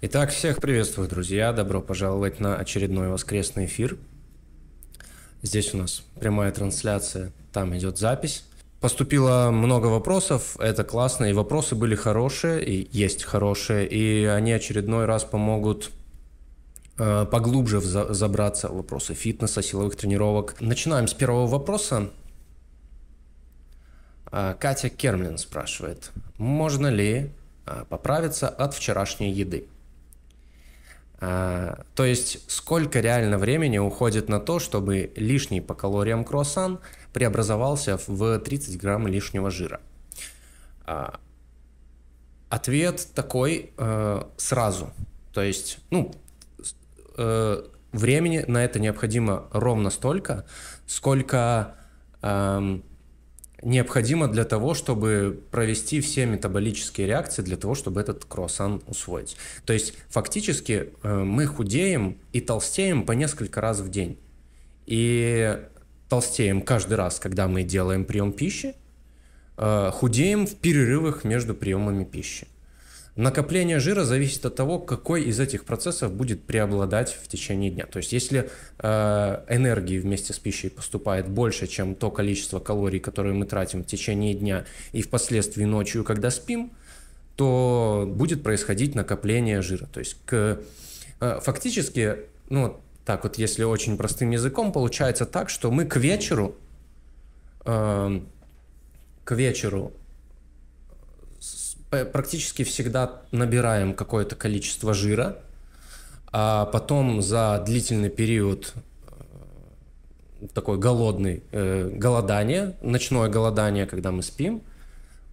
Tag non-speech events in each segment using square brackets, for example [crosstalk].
Итак, всех приветствую, друзья. Добро пожаловать на очередной воскресный эфир. Здесь у нас прямая трансляция, там идет запись. Поступило много вопросов, это классно, и вопросы были хорошие, и есть хорошие, и они очередной раз помогут э, поглубже за- забраться в вопросы фитнеса, силовых тренировок. Начинаем с первого вопроса. А, Катя Кермлин спрашивает, можно ли а, поправиться от вчерашней еды? А, то есть сколько реально времени уходит на то, чтобы лишний по калориям круассан преобразовался в 30 грамм лишнего жира? А, ответ такой э, сразу. То есть, ну, э, времени на это необходимо ровно столько, сколько... Эм, необходимо для того, чтобы провести все метаболические реакции для того, чтобы этот круассан усвоить. То есть фактически э, мы худеем и толстеем по несколько раз в день. И толстеем каждый раз, когда мы делаем прием пищи, э, худеем в перерывах между приемами пищи. Накопление жира зависит от того, какой из этих процессов будет преобладать в течение дня. То есть, если э, энергии вместе с пищей поступает больше, чем то количество калорий, которые мы тратим в течение дня и впоследствии ночью, когда спим, то будет происходить накопление жира. То есть, к, э, фактически, ну, так вот, если очень простым языком, получается так, что мы к вечеру, э, к вечеру Э, практически всегда набираем какое-то количество жира, а потом за длительный период э, такой голодный, э, голодание, ночное голодание, когда мы спим,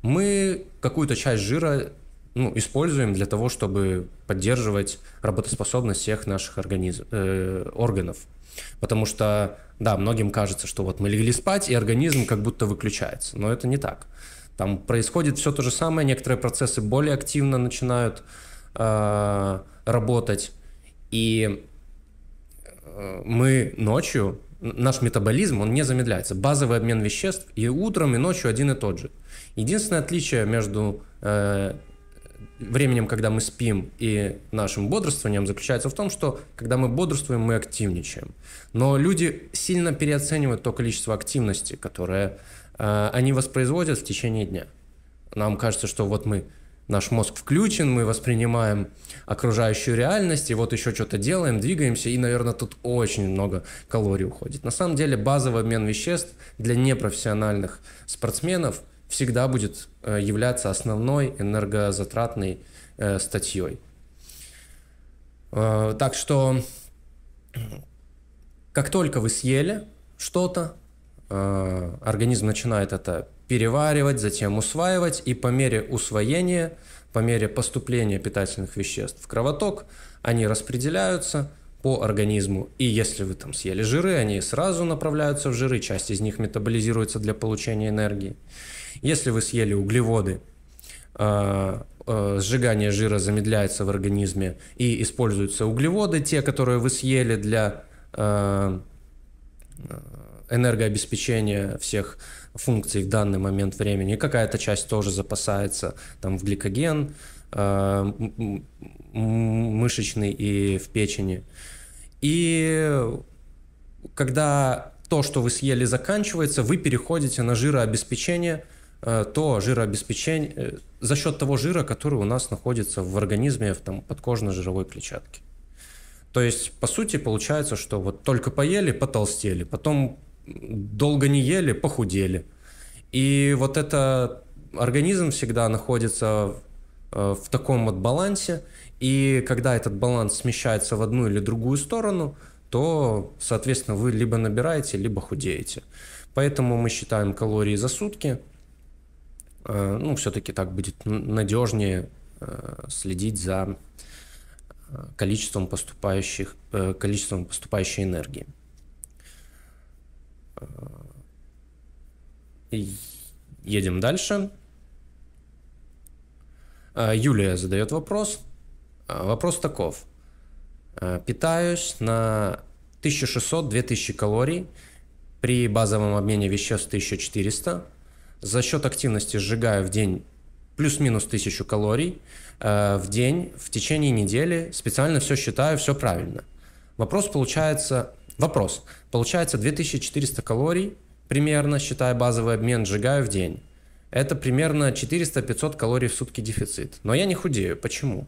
мы какую-то часть жира ну, используем для того, чтобы поддерживать работоспособность всех наших организм, э, органов. Потому что, да, многим кажется, что вот мы легли спать, и организм как будто выключается. Но это не так. Там происходит все то же самое, некоторые процессы более активно начинают э, работать. И э, мы ночью, наш метаболизм, он не замедляется. Базовый обмен веществ и утром, и ночью один и тот же. Единственное отличие между э, временем, когда мы спим, и нашим бодрствованием заключается в том, что когда мы бодрствуем, мы активничаем. Но люди сильно переоценивают то количество активности, которое Э, они воспроизводят в течение дня. Нам кажется, что вот мы наш мозг включен, мы воспринимаем окружающую реальность, и вот еще что-то делаем, двигаемся, и, наверное, тут очень много калорий уходит. На самом деле базовый обмен веществ для непрофессиональных спортсменов всегда будет э, являться основной энергозатратной э, статьей. Так что, как только вы съели что-то, Э, организм начинает это переваривать, затем усваивать, и по мере усвоения, по мере поступления питательных веществ в кровоток, они распределяются по организму. И если вы там съели жиры, они сразу направляются в жиры, часть из них метаболизируется для получения энергии. Если вы съели углеводы, э, э, сжигание жира замедляется в организме и используются углеводы, те, которые вы съели для энергообеспечение всех функций в данный момент времени. какая-то часть тоже запасается там в гликоген, э, мышечный и в печени. И когда то, что вы съели, заканчивается, вы переходите на жирообеспечение, э, то жирообеспечение э, за счет того жира, который у нас находится в организме в там, подкожно-жировой клетчатке. То есть, по сути, получается, что вот только поели, потолстели, потом долго не ели, похудели. И вот это организм всегда находится э, в, таком вот балансе, и когда этот баланс смещается в одну или другую сторону, то, соответственно, вы либо набираете, либо худеете. Поэтому мы считаем калории за сутки. Э, ну, все-таки так будет надежнее э, следить за количеством, поступающих, количеством поступающей энергии. Э, едем дальше. Э, Юлия задает вопрос. Э, вопрос таков. Питаюсь на 1600-2000 калорий при базовом обмене веществ 1400. За счет активности сжигаю в день плюс-минус 1000 калорий в день в течение недели. Специально все считаю, все правильно. Вопрос получается, Вопрос. Получается 2400 калорий, примерно, считая базовый обмен, сжигаю в день. Это примерно 400-500 калорий в сутки дефицит. Но я не худею. Почему?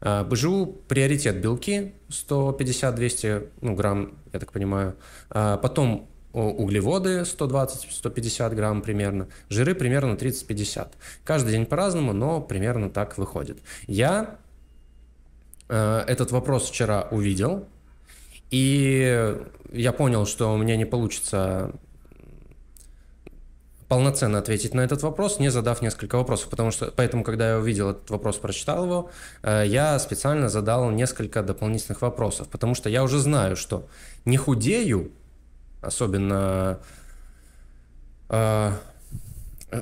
А, БЖУ приоритет белки 150-200 ну, грамм, я так понимаю. А, потом углеводы 120-150 грамм примерно, жиры примерно 30-50. Каждый день по-разному, но примерно так выходит. Я э, этот вопрос вчера увидел, и я понял, что у меня не получится полноценно ответить на этот вопрос, не задав несколько вопросов, потому что поэтому, когда я увидел этот вопрос, прочитал его, э, я специально задал несколько дополнительных вопросов, потому что я уже знаю, что не худею, особенно, э,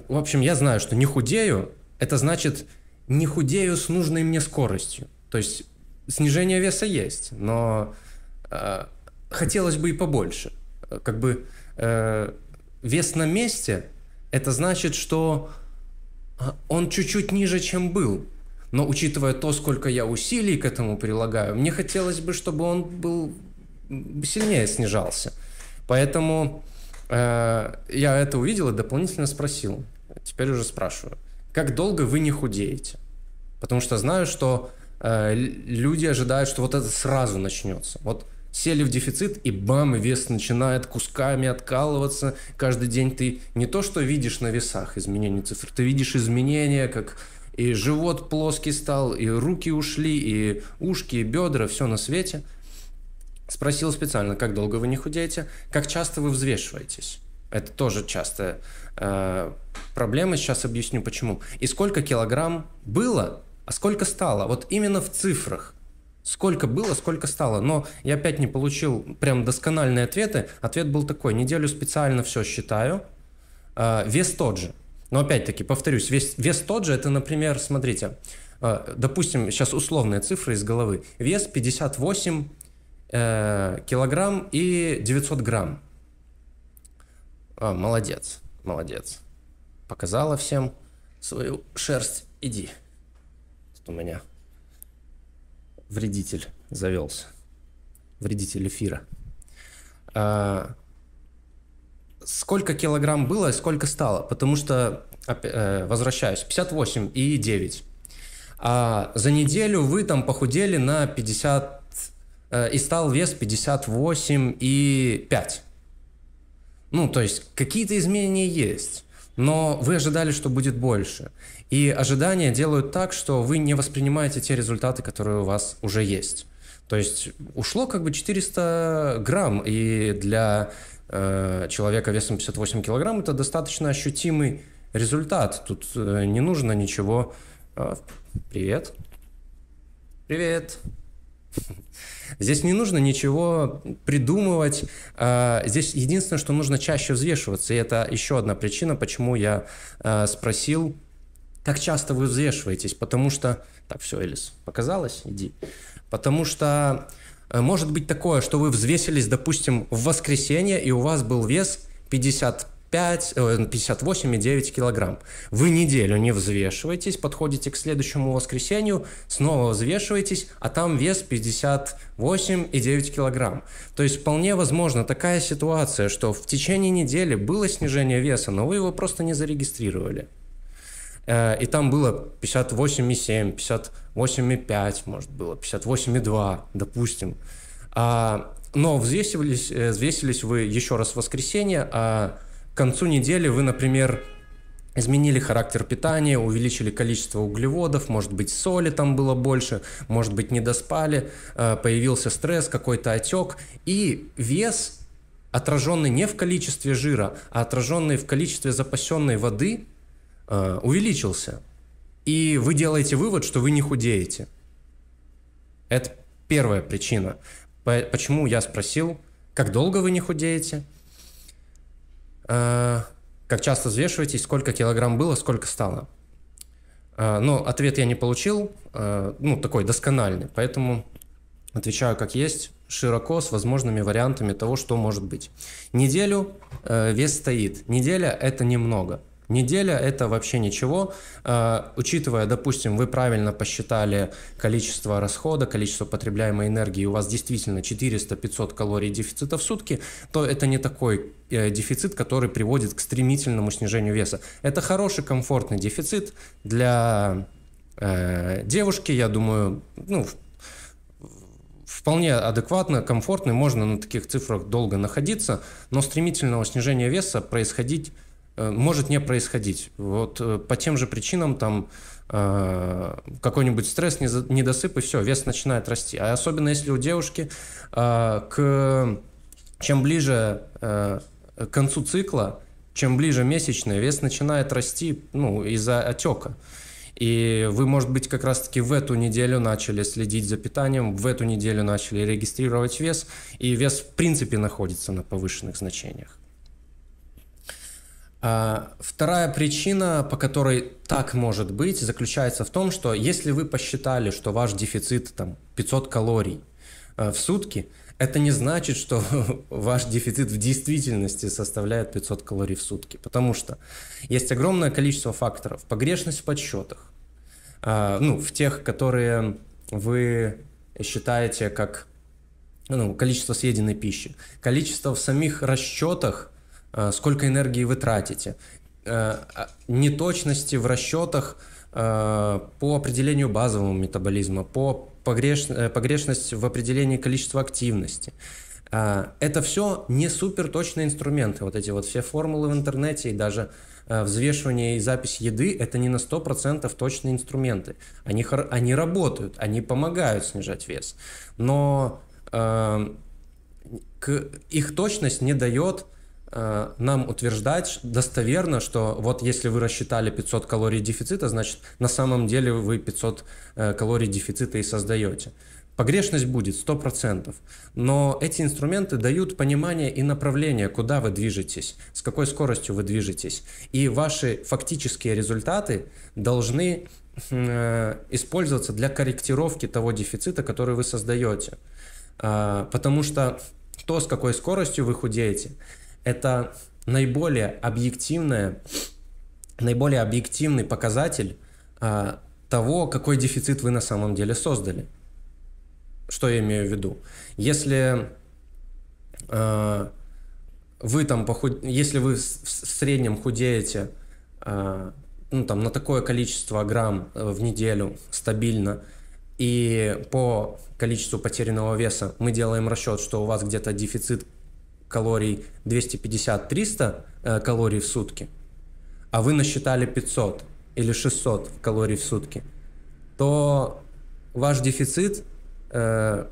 в общем, я знаю, что не худею, это значит не худею с нужной мне скоростью, то есть снижение веса есть, но Э, хотелось бы и побольше. Э, как бы э, вес на месте – это значит, что а, он чуть-чуть ниже, чем был. Но учитывая то, сколько я усилий к этому прилагаю, мне хотелось бы, чтобы он был сильнее снижался. Поэтому э, я это увидел и дополнительно спросил. Теперь уже спрашиваю, как долго вы не худеете? Потому что знаю, что э, люди ожидают, что вот это сразу начнется. Вот сели в дефицит, и бам, вес начинает кусками откалываться. Каждый день ты не то что видишь на весах изменения цифр, ты видишь изменения, как и живот плоский стал, и руки ушли, и ушки, и бедра, все на свете. Спросил специально, как долго вы не худеете, как часто вы взвешиваетесь. Это тоже частая э, проблема, сейчас объясню почему. И сколько килограмм было, а сколько стало. Вот именно в цифрах Сколько было, сколько стало. Но я опять не получил прям доскональные ответы. Ответ был такой. Неделю специально все считаю. Э, вес тот же. Но опять-таки, повторюсь, вес, вес тот же. Это, например, смотрите. Э, допустим, сейчас условные цифры из головы. Вес 58 э, килограмм и 900 грамм. А, молодец, молодец. Показала всем свою шерсть. Иди. Тут у меня вредитель завелся. Вредитель эфира. А, сколько килограмм было и сколько стало? Потому что, э, возвращаюсь, 58 и 9. А за неделю вы там похудели на 50 э, и стал вес 58 и 5. Ну, то есть какие-то изменения есть, но вы ожидали, что будет больше. И ожидания делают так, что вы не воспринимаете те результаты, которые у вас уже есть. То есть ушло как бы 400 грамм, и для э, человека весом 58 килограмм это достаточно ощутимый результат. Тут э, не нужно ничего... А, привет. Привет. Здесь не нужно ничего придумывать. А, здесь единственное, что нужно чаще взвешиваться. И это еще одна причина, почему я э, спросил как часто вы взвешиваетесь, потому что... Так, все, Элис, показалось, иди. Потому что э, может быть такое, что вы взвесились, допустим, в воскресенье, и у вас был вес 50 58,9 э, килограмм. Вы неделю не взвешиваетесь, подходите к следующему воскресенью, снова взвешиваетесь, а там вес 58,9 килограмм. То есть вполне возможно такая ситуация, что в течение недели было снижение веса, но вы его просто не зарегистрировали. Э, и там было 58,7, 58,5, может, было 58,2, допустим. А, но взвесились, э, взвесились вы еще раз в воскресенье, а к концу недели вы, например, изменили характер питания, увеличили количество углеводов, может быть, соли там было больше, может быть, не доспали, э, появился стресс, какой-то отек, и вес, отраженный не в количестве жира, а отраженный в количестве запасенной воды – Э, увеличился. И вы делаете вывод, что вы не худеете. Это первая причина, почему я спросил, как долго вы не худеете, э, как часто взвешиваетесь, сколько килограмм было, сколько стало. Э, но ответ я не получил, ну, такой доскональный, поэтому отвечаю как есть, широко, с возможными вариантами того, что может быть. Неделю вес стоит. Неделя – это немного – Неделя это вообще ничего. Э, учитывая, допустим, вы правильно посчитали количество расхода, количество потребляемой энергии, у вас действительно 400-500 калорий дефицита в сутки, то это не такой э, дефицит, который приводит к стремительному снижению веса. Это хороший комфортный дефицит для э, девушки, я думаю, ну, вполне адекватно, комфортно, можно на таких цифрах долго находиться, но стремительного снижения веса происходить Э, может не происходить. Вот э, по тем же причинам там э, какой-нибудь стресс, недосып, и все, вес начинает расти. А особенно если у девушки к... чем ближе к концу цикла, чем ближе месячные, вес начинает расти ну, из-за отека. И вы, может быть, как раз-таки в эту неделю начали следить за питанием, в эту неделю начали регистрировать вес, и вес в принципе находится на повышенных значениях. А, вторая причина, по которой так может быть, заключается в том, что если вы посчитали, что ваш дефицит там 500 калорий э, в сутки, это не значит, что [laughs] ваш дефицит в действительности составляет 500 калорий в сутки, потому что есть огромное количество факторов. Погрешность в подсчетах, а, ну, в тех, которые вы считаете как ну, количество съеденной пищи, количество в самих расчетах Э, сколько энергии вы тратите, э, а, неточности в расчетах э, по определению базового метаболизма, по погреш... погрешность в определении количества активности. Это все не супер точные инструменты. Вот эти вот все формулы в интернете и даже взвешивание и запись еды – это не на 100% точные инструменты. Они, они работают, они помогают снижать вес. Но э, к, их точность не дает Э, нам утверждать достоверно, что вот если вы рассчитали 500 калорий дефицита, значит на самом деле вы 500 э, калорий дефицита и создаете. Погрешность будет 100%, но эти инструменты дают понимание и направление, куда вы движетесь, с какой скоростью вы движетесь. И ваши фактические результаты должны э, использоваться для корректировки того дефицита, который вы создаете. Э, потому что то, с какой скоростью вы худеете, это наиболее объективное, наиболее объективный показатель а, того, какой дефицит вы на самом деле создали. Что я имею в виду? Если а, вы там похуд... если вы в среднем худеете а, ну, там, на такое количество грамм э, в неделю стабильно, и по количеству потерянного веса мы делаем расчет, что у вас где-то дефицит калорий 250-300 э, калорий в сутки, а вы насчитали 500 или 600 калорий в сутки, то ваш дефицит э,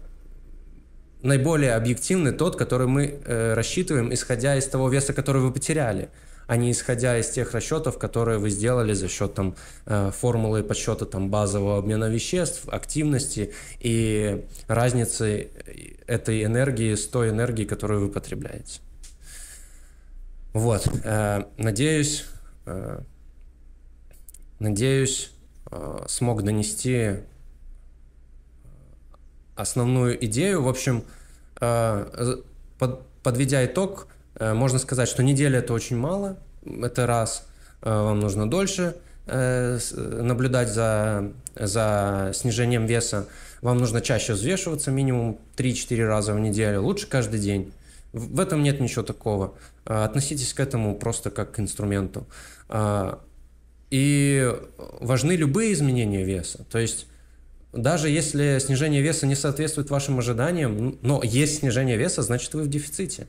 наиболее объективный тот, который мы э, рассчитываем, исходя из того веса, который вы потеряли – а не исходя из тех расчетов, которые вы сделали за счет там, э, формулы подсчета там, базового обмена веществ, активности и разницы э, этой энергии с той энергией, которую вы потребляете. Вот, э, надеюсь, надеюсь, смог донести основную идею. В общем, подведя итог – Э, можно сказать, что неделя это очень мало, это раз, э, вам нужно дольше э, наблюдать за, за снижением веса, вам нужно чаще взвешиваться, минимум 3-4 раза в неделю, лучше каждый день. В этом нет ничего такого. Относитесь к этому просто как к инструменту. И важны любые изменения веса. То есть даже если снижение веса не соответствует вашим ожиданиям, но есть снижение веса, значит вы в дефиците.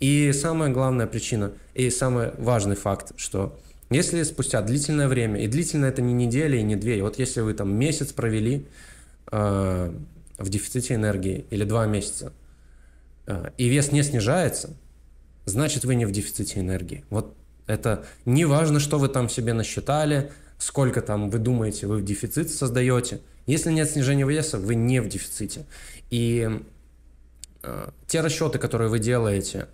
И самая главная причина, и самый важный факт, что если спустя длительное время, и длительно это не неделя и не две, и вот если вы там месяц провели э, в дефиците энергии или два месяца, э, и вес не снижается, значит вы не в дефиците энергии. Вот это не важно, что вы там себе насчитали, сколько там вы думаете, вы в дефицит создаете. Если нет снижения веса, вы не в дефиците. И э, те расчеты, которые вы делаете,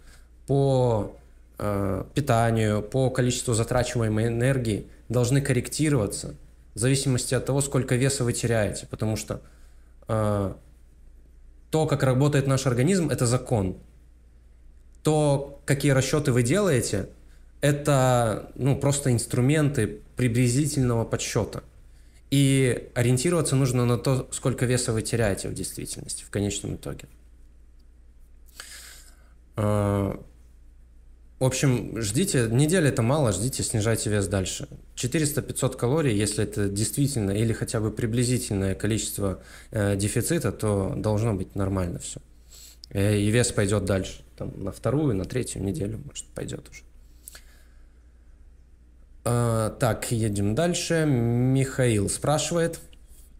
по э, питанию, по количеству затрачиваемой энергии должны корректироваться в зависимости от того, сколько веса вы теряете, потому что э, то, как работает наш организм, это закон. То, какие расчеты вы делаете, это ну, просто инструменты приблизительного подсчета. И ориентироваться нужно на то, сколько веса вы теряете в действительности, в конечном итоге. Э, в общем, ждите, недели это мало, ждите, снижайте вес дальше. 400-500 калорий, если это действительно или хотя бы приблизительное количество э, дефицита, то должно быть нормально все. Э, и вес пойдет дальше, там на вторую, на третью неделю, может, пойдет уже. Э, так, едем дальше. Михаил спрашивает.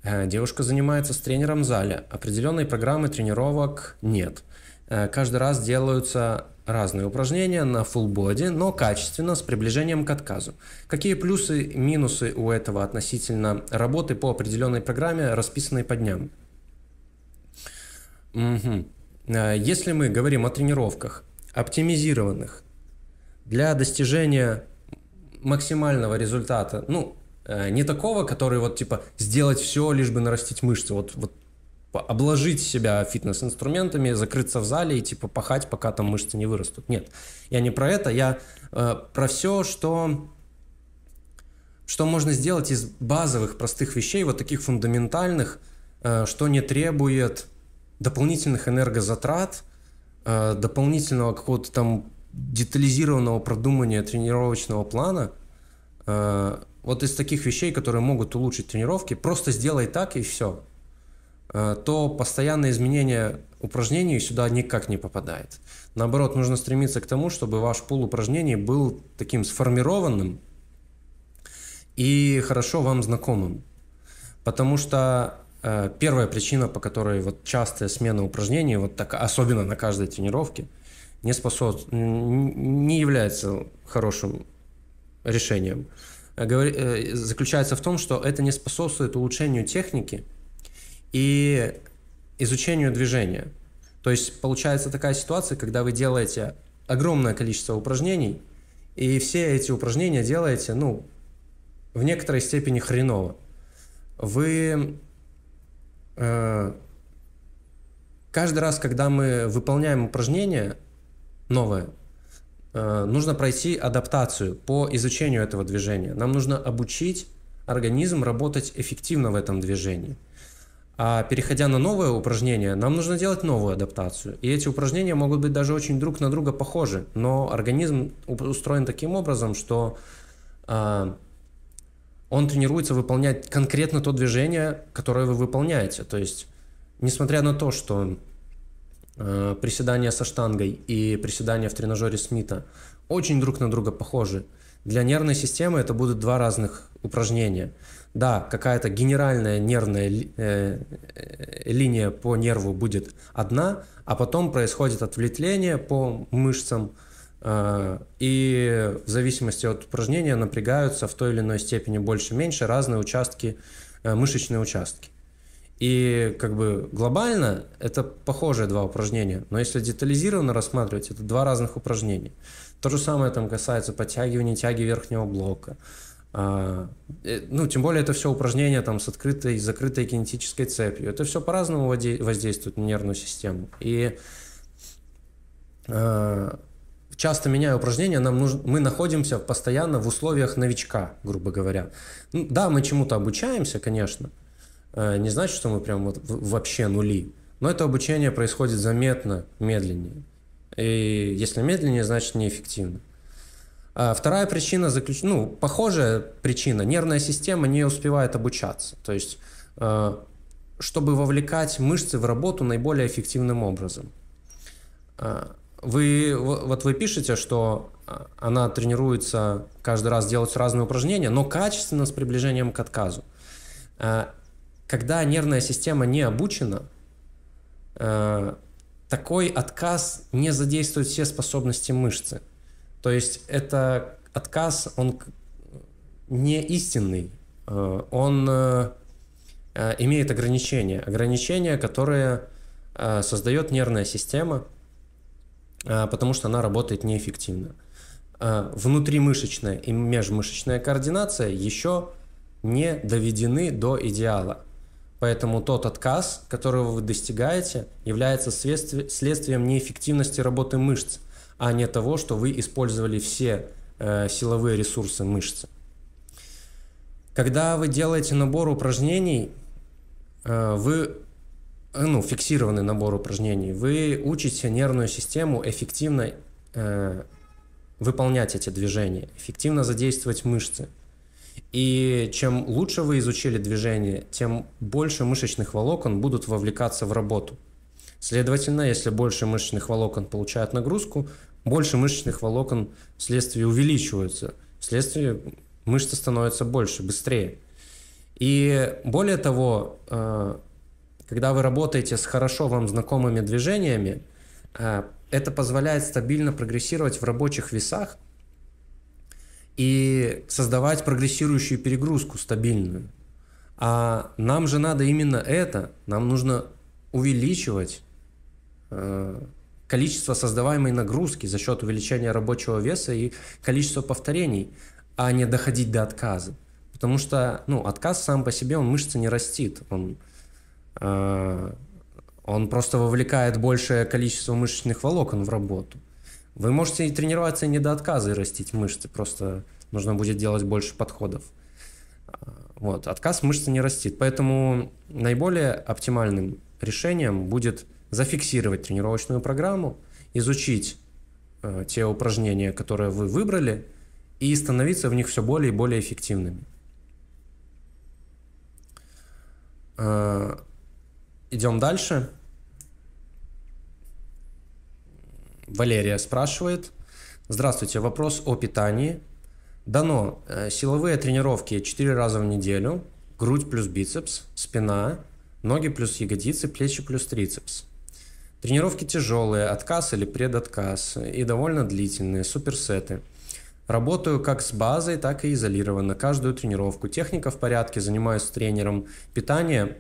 Э, девушка занимается с тренером в зале. Определенной программы тренировок нет. Каждый раз делаются разные упражнения на full body, но качественно, с приближением к отказу. Какие плюсы и минусы у этого относительно работы по определенной программе, расписанной по дням? Угу. Если мы говорим о тренировках, оптимизированных для достижения максимального результата, ну, э, не такого, который вот типа сделать все, лишь бы нарастить мышцы, вот, вот Типа, обложить себя фитнес-инструментами, закрыться в зале и типа пахать, пока там мышцы не вырастут. Нет, я не про это, я э, про все, что что можно сделать из базовых простых вещей, вот таких фундаментальных, э, что не требует дополнительных энергозатрат, э, дополнительного какого-то там детализированного продумывания тренировочного плана. Э, вот из таких вещей, которые могут улучшить тренировки, просто сделай так и все. Э, то постоянное изменение упражнений сюда никак не попадает. Наоборот, нужно стремиться к тому, чтобы ваш пул упражнений был таким сформированным и хорошо вам знакомым. Потому что э, первая причина, по которой вот частая смена упражнений, вот так, особенно на каждой тренировке, не, способ, не является хорошим решением. Э, говори, э, заключается в том, что это не способствует улучшению техники – и изучению движения. То есть получается такая ситуация, когда вы делаете огромное количество упражнений, и все эти упражнения делаете, ну, в некоторой степени хреново. Вы э, каждый раз, когда мы выполняем упражнение новое, э, нужно пройти адаптацию по изучению этого движения. Нам нужно обучить организм работать эффективно в этом движении. А переходя на новое упражнение, нам нужно делать новую адаптацию. И эти упражнения могут быть даже очень друг на друга похожи. Но организм устроен таким образом, что э, он тренируется выполнять конкретно то движение, которое вы выполняете. То есть, несмотря на то, что э, приседания со штангой и приседания в тренажере Смита очень друг на друга похожи, для нервной системы это будут два разных упражнения – да, какая-то генеральная нервная э, э, линия по нерву будет одна, а потом происходит ответвление по мышцам, э, и в зависимости от упражнения напрягаются в той или иной степени больше-меньше разные участки, э, мышечные участки. И как бы глобально это похожие два упражнения, но если детализированно рассматривать, это два разных упражнения. То же самое там касается подтягивания тяги верхнего блока, Э, ну, тем более это все упражнения там с открытой и закрытой кинетической цепью. Это все по-разному воздействует на нервную систему. И э, часто меняя упражнения, нам нужно, мы находимся постоянно в условиях новичка, грубо говоря. Ну, да, мы чему-то обучаемся, конечно. Э, не значит, что мы прям вот вообще нули. Но это обучение происходит заметно медленнее. И если медленнее, значит неэффективно. А, вторая причина, заключена, ну, похожая причина, нервная система не успевает обучаться. То есть, а, чтобы вовлекать мышцы в работу наиболее эффективным образом. А, вы, вот вы пишете, что она тренируется каждый раз делать разные упражнения, но качественно с приближением к отказу. Когда нервная система не обучена, такой отказ не задействует все способности мышцы – то есть это отказ, он не истинный, э, он э, э, имеет ограничения. Ограничения, которые создает нервная система, потому что она работает неэффективно. Внутримышечная и межмышечная координация еще не доведены до идеала. Поэтому тот отказ, которого вы достигаете, является следствием неэффективности работы мышц – а не того, что вы использовали все э, силовые ресурсы мышцы. Когда вы делаете набор упражнений, э, вы э, ну, фиксированный набор упражнений, вы учите нервную систему эффективно э, выполнять эти движения, эффективно задействовать мышцы. И чем лучше вы изучили движение, тем больше мышечных волокон будут вовлекаться в работу – Следовательно, если больше мышечных волокон получают нагрузку, больше мышечных волокон вследствие увеличиваются. Вследствие мышца становится больше, быстрее. И более того, э, когда вы работаете с хорошо вам знакомыми движениями, э, это позволяет стабильно прогрессировать в рабочих весах и создавать прогрессирующую перегрузку стабильную. А нам же надо именно это, нам нужно увеличивать Э, количество создаваемой нагрузки за счет увеличения рабочего веса и количество повторений, а не доходить до отказа. Потому что ну, отказ сам по себе, он мышцы не растит. Он, э, он просто вовлекает большее количество мышечных волокон в работу. Вы можете и тренироваться и не до отказа и растить мышцы, просто нужно будет делать больше подходов. Вот, отказ мышцы не растит. Поэтому наиболее оптимальным решением будет зафиксировать тренировочную программу, изучить э, те упражнения, которые вы выбрали, и становиться в них все более и более эффективными. Э, идем дальше. Валерия спрашивает. Здравствуйте, вопрос о питании. Дано э, силовые тренировки 4 раза в неделю, грудь плюс бицепс, спина, ноги плюс ягодицы, плечи плюс трицепс. Тренировки тяжелые, отказ или предотказ, и довольно длительные, суперсеты. Работаю как с базой, так и изолированно, каждую тренировку. Техника в порядке, занимаюсь с тренером. Питание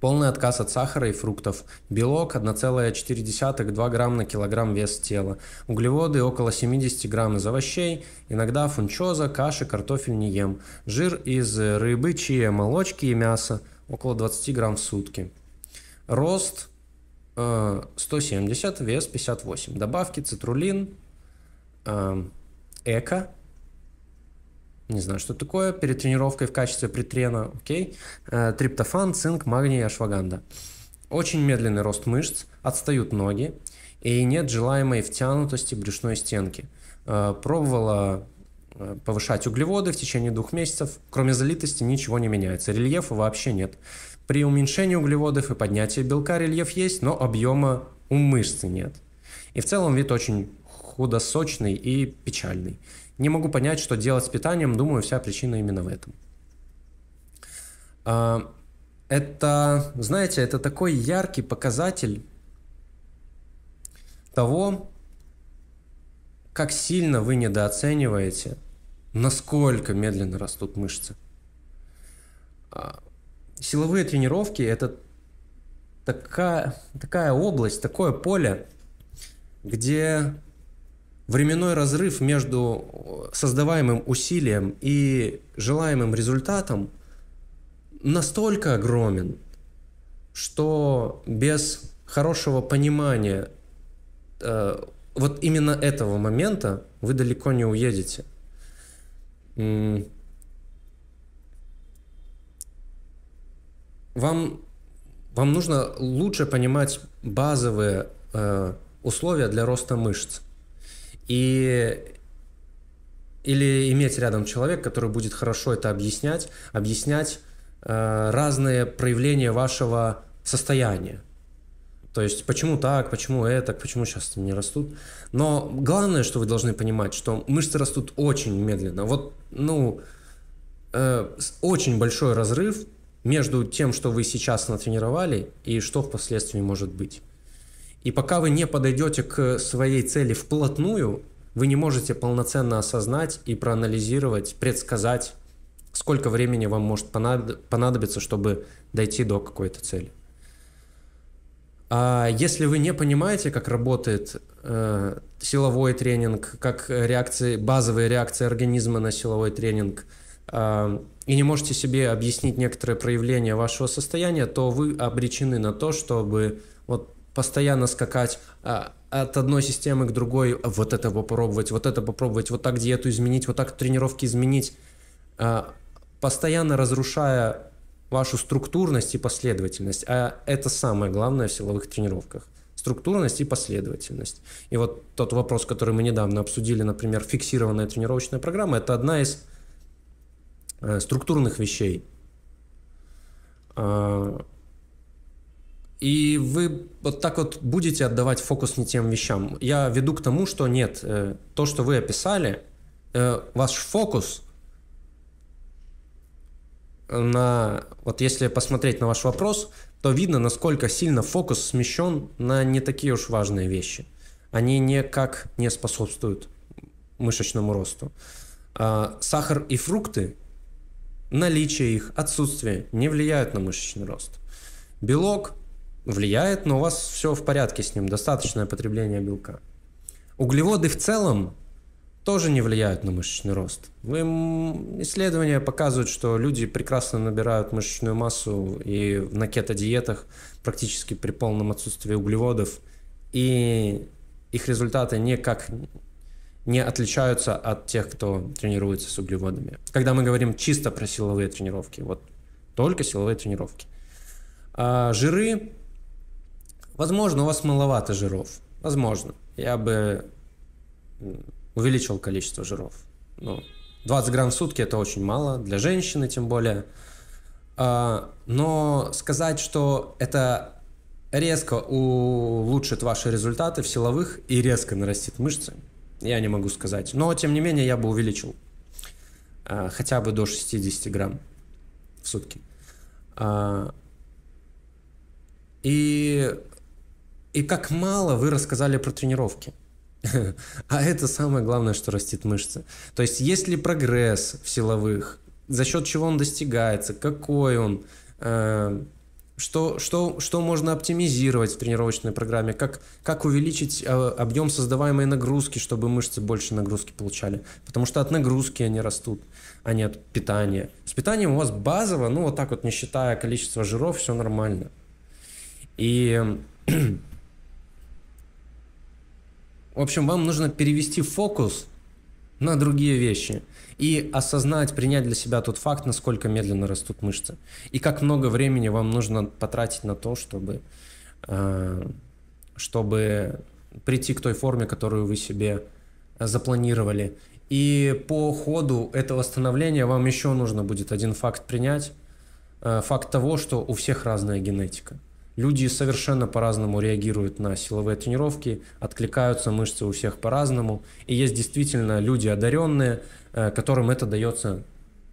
полный отказ от сахара и фруктов, белок 1,4-2 грамм на килограмм вес тела, углеводы около 70 грамм из овощей, иногда фунчоза, каши, картофель не ем, жир из рыбы, чия, молочки и мяса около 20 грамм в сутки. Рост 170, вес 58. Добавки цитрулин, эм, эко, не знаю, что такое, перед тренировкой в качестве притрена, окей, э, триптофан, цинк, магний ашваганда. Очень медленный рост мышц, отстают ноги, и нет желаемой втянутости брюшной стенки. Э, пробовала э, повышать углеводы в течение двух месяцев. Кроме залитости ничего не меняется. Рельефа вообще нет. При уменьшении углеводов и поднятии белка рельеф есть, но объема у мышцы нет. И в целом вид очень худосочный и печальный. Не могу понять, что делать с питанием, думаю, вся причина именно в этом. А, это, знаете, это такой яркий показатель того, как сильно вы недооцениваете, насколько медленно растут мышцы. А, силовые тренировки – это такая, такая область, такое поле, где временной разрыв между создаваемым усилием и желаемым результатом настолько огромен, что без хорошего понимания э, вот именно этого момента вы далеко не уедете. вам, вам нужно лучше понимать базовые э, условия для роста мышц. И или иметь рядом человек, который будет хорошо это объяснять, объяснять э, разные проявления вашего состояния. То есть почему так, почему это, почему сейчас они не растут. Но главное, что вы должны понимать, что мышцы растут очень медленно. Вот, ну, э, очень большой разрыв между тем, что вы сейчас натренировали, и что впоследствии может быть. И пока вы не подойдете к своей цели вплотную, вы не можете полноценно осознать и проанализировать, предсказать, сколько времени вам может понадобиться, чтобы дойти до какой-то цели. А если вы не понимаете, как работает э, силовой тренинг, как реакции, базовые реакции организма на силовой тренинг, э, и не можете себе объяснить некоторые проявления вашего состояния, то вы обречены на то, чтобы вот постоянно скакать а, от одной системы к другой, вот это попробовать, вот это попробовать, вот так диету изменить, вот так тренировки изменить, а, постоянно разрушая вашу структурность и последовательность. А это самое главное в силовых тренировках структурность и последовательность. И вот тот вопрос, который мы недавно обсудили, например, фиксированная тренировочная программа, это одна из Э, структурных вещей. А, и вы вот так вот будете отдавать фокус не тем вещам. Я веду к тому, что нет, э, то, что вы описали, э, ваш фокус на... Вот если посмотреть на ваш вопрос, то видно, насколько сильно фокус смещен на не такие уж важные вещи. Они никак не способствуют мышечному росту. А, сахар и фрукты наличие их, отсутствие не влияют на мышечный рост. Белок влияет, но у вас все в порядке с ним, достаточное потребление белка. Углеводы в целом тоже не влияют на мышечный рост. Ну, исследования показывают, что люди прекрасно набирают мышечную массу и на кето-диетах практически при полном отсутствии углеводов, и их результаты никак не отличаются от тех, кто тренируется с углеводами. Когда мы говорим чисто про силовые тренировки, вот только силовые тренировки. А жиры, возможно, у вас маловато жиров, возможно. Я бы увеличил количество жиров. Ну, 20 грамм в сутки это очень мало, для женщины тем более. А, но сказать, что это резко улучшит ваши результаты в силовых и резко нарастит мышцы, я не могу сказать. Но, тем не менее, я бы увеличил а, хотя бы до 60 грамм в сутки. А, и, и как мало вы рассказали про тренировки. [laughs] А это самое главное, что растит мышцы. То есть, есть ли прогресс в силовых, за счет чего он достигается, какой он, а, что, что, что можно оптимизировать в тренировочной программе, как, как увеличить э, объем создаваемой нагрузки, чтобы мышцы больше нагрузки получали. Потому что от нагрузки они растут, а не от питания. С питанием у вас базово, ну вот так вот, не считая количество жиров, все нормально. И [clears throat] в общем, вам нужно перевести фокус на другие вещи и осознать, принять для себя тот факт, насколько медленно растут мышцы, и как много времени вам нужно потратить на то, чтобы, э, чтобы прийти к той форме, которую вы себе э, запланировали. И по ходу этого становления вам еще нужно будет один факт принять, э, факт того, что у всех разная генетика. Люди совершенно по-разному реагируют на силовые тренировки, откликаются мышцы у всех по-разному. И есть действительно люди одаренные, Э, которым это дается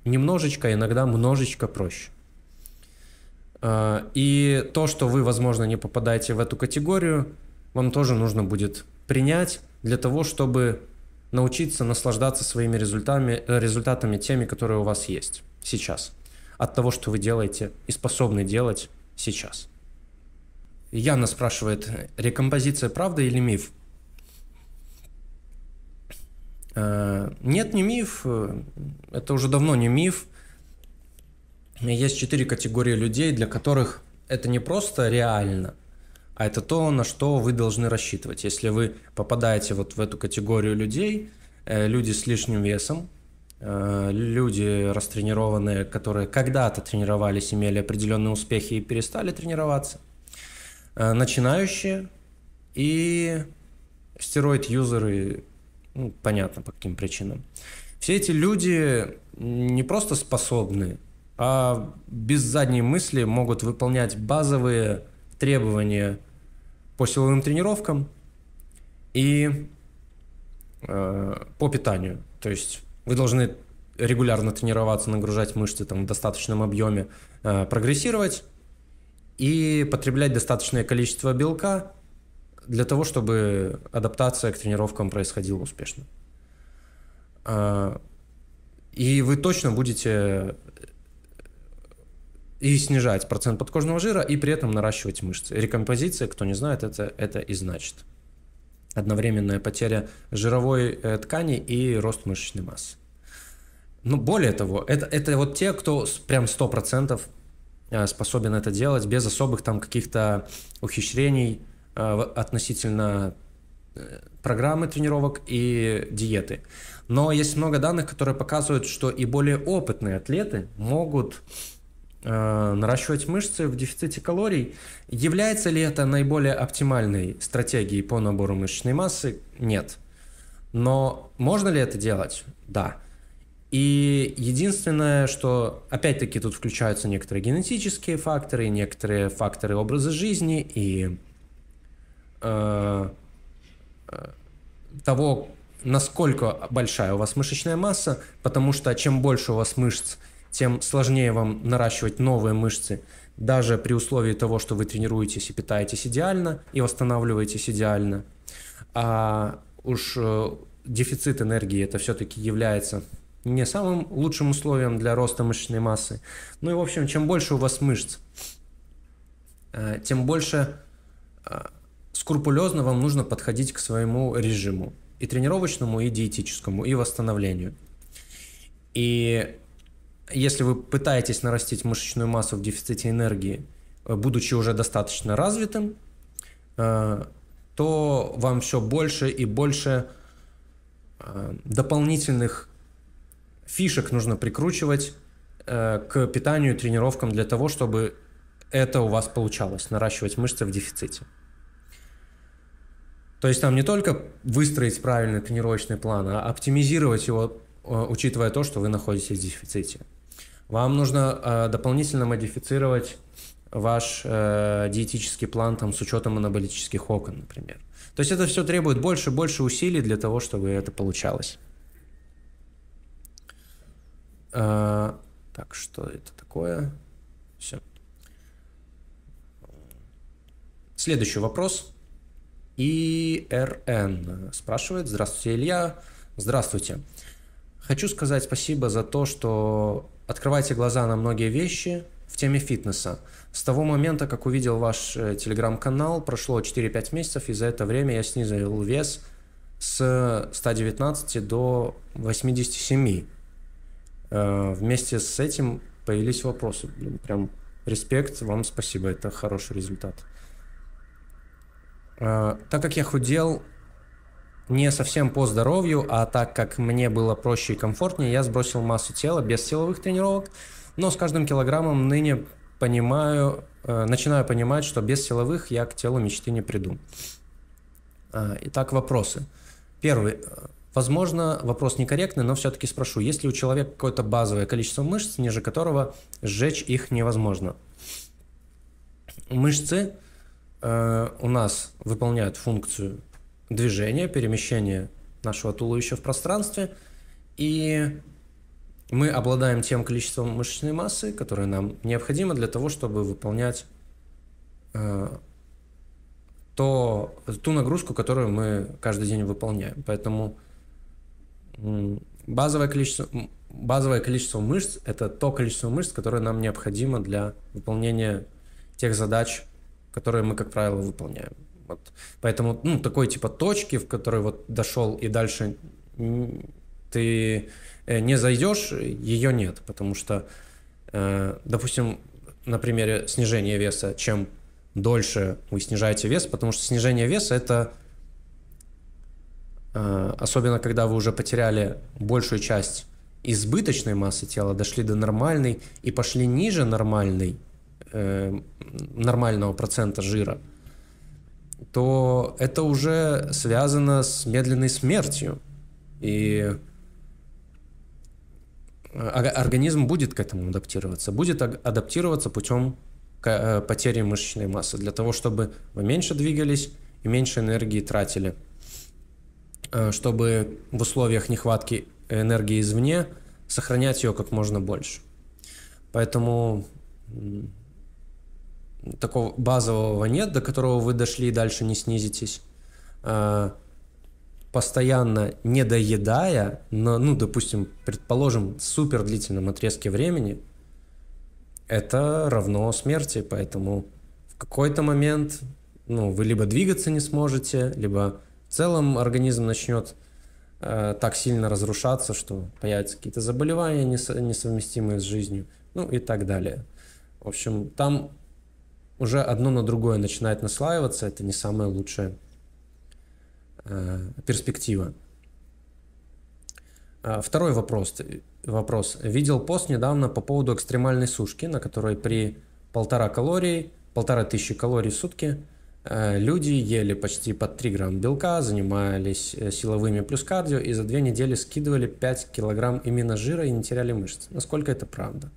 немножечко, иногда множечко проще. Э, и то, что вы, возможно, не попадаете в эту категорию, вам тоже нужно будет принять для того, чтобы научиться наслаждаться своими результатами, э, результатами теми, которые у вас есть сейчас, от того, что вы делаете и способны делать сейчас. Яна спрашивает, рекомпозиция правда или миф? Э, нет, не миф. Это уже давно не миф. Есть четыре категории людей, для которых это не просто реально, а это то, на что вы должны рассчитывать. Если вы попадаете вот в эту категорию людей, э, люди с лишним весом, э, люди растренированные, которые когда-то тренировались, имели определенные успехи и перестали тренироваться, начинающие и стероид-юзеры, ну, понятно по каким причинам. Все эти люди не просто способны, а без задней мысли могут выполнять базовые требования по силовым тренировкам и э, по питанию. То есть вы должны регулярно тренироваться, нагружать мышцы там, в достаточном объеме, э, прогрессировать и потреблять достаточное количество белка для того, чтобы адаптация к тренировкам происходила успешно. А, и вы точно будете э, и снижать процент подкожного жира, и при этом наращивать мышцы. Рекомпозиция, кто не знает, это, это и значит. Одновременная потеря жировой э, ткани и рост мышечной массы. Но более того, это, это вот те, кто прям 100% э, способен это делать без особых там каких-то ухищрений, Э, относительно э, программы тренировок и диеты. Но есть много данных, которые показывают, что и более опытные атлеты могут э, наращивать мышцы в дефиците калорий. Является ли это наиболее оптимальной стратегией по набору мышечной массы? Нет. Но можно ли это делать? Да. И единственное, что опять-таки тут включаются некоторые генетические факторы, некоторые факторы образа жизни и Э, э, того, насколько большая у вас мышечная масса, потому что чем больше у вас мышц, тем сложнее вам наращивать новые мышцы, даже при условии того, что вы тренируетесь и питаетесь идеально, и восстанавливаетесь идеально. А уж э, дефицит энергии это все-таки является не самым лучшим условием для роста мышечной массы. Ну и в общем, чем больше у вас мышц, э, тем больше скрупулезно вам нужно подходить к своему режиму, и тренировочному, и диетическому, и восстановлению. И если вы пытаетесь нарастить мышечную массу в дефиците энергии, э, будучи уже достаточно развитым, э, то вам все больше и больше э, дополнительных фишек нужно прикручивать к питанию и тренировкам для того, чтобы это у вас получалось, наращивать мышцы в дефиците. То есть там не только выстроить правильный тренировочный план, а оптимизировать его, э, учитывая то, что вы находитесь в дефиците. Вам нужно э, дополнительно модифицировать ваш э, диетический план там, с учетом анаболических окон, например. То есть это все требует больше и больше усилий для того, чтобы это получалось. Э, так, что это такое? Все. Следующий вопрос. ИРН спрашивает, здравствуйте, Илья, здравствуйте. Хочу сказать спасибо за то, что открываете глаза на многие вещи в теме фитнеса. С того момента, как увидел ваш э, телеграм-канал, прошло 4-5 месяцев, и за это время я снизил вес с 119 до 87. Э, вместе с этим появились вопросы. Блин, прям респект, вам спасибо, это хороший результат. Э, так как я худел не совсем по здоровью, а так как мне было проще и комфортнее, я сбросил массу тела без силовых тренировок. Но с каждым килограммом ныне понимаю, э, начинаю понимать, что без силовых я к телу мечты не приду. Э, итак, вопросы. Первый. Возможно, вопрос некорректный, но все-таки спрошу, есть ли у человека какое-то базовое количество мышц, ниже которого сжечь их невозможно? Мышцы Э, у нас выполняет функцию движения, перемещения нашего туловища в пространстве, и мы обладаем тем количеством мышечной массы, которое нам необходимо для того, чтобы выполнять э, то, ту нагрузку, которую мы каждый день выполняем. Поэтому базовое количество, базовое количество мышц – это то количество мышц, которое нам необходимо для выполнения тех задач, которые мы, как правило, выполняем. Вот. Поэтому, ну, такой типа точки, в которой вот дошел и дальше ты э, не зайдешь, ее нет, потому что, э, допустим, на примере снижения веса, чем дольше вы снижаете вес, потому что снижение веса это э, особенно когда вы уже потеряли большую часть избыточной массы тела, дошли до нормальной и пошли ниже нормальной, Э, нормального процента жира, то это уже связано с медленной смертью. И а, а, организм будет к этому адаптироваться. Будет адаптироваться путем э, потери мышечной массы, для того, чтобы вы меньше двигались и меньше энергии тратили. Э, чтобы в условиях нехватки энергии извне сохранять ее как можно больше. Поэтому такого базового нет, до которого вы дошли и дальше не снизитесь. А, постоянно не доедая, но, ну, допустим, предположим, супер длительном отрезке времени, это равно смерти, поэтому в какой-то момент ну, вы либо двигаться не сможете, либо в целом организм начнет э, так сильно разрушаться, что появятся какие-то заболевания несовместимые с жизнью, ну и так далее. В общем, там уже одно на другое начинает наслаиваться, это не самая лучшая э, перспектива. А, второй вопрос. вопрос. Видел пост недавно по поводу экстремальной сушки, на которой при полтора калорий, полтора тысячи калорий в сутки э, люди ели почти под 3 грамм белка, занимались э, силовыми плюс кардио и за две недели скидывали 5 килограмм именно жира и не теряли мышц. Насколько это правда?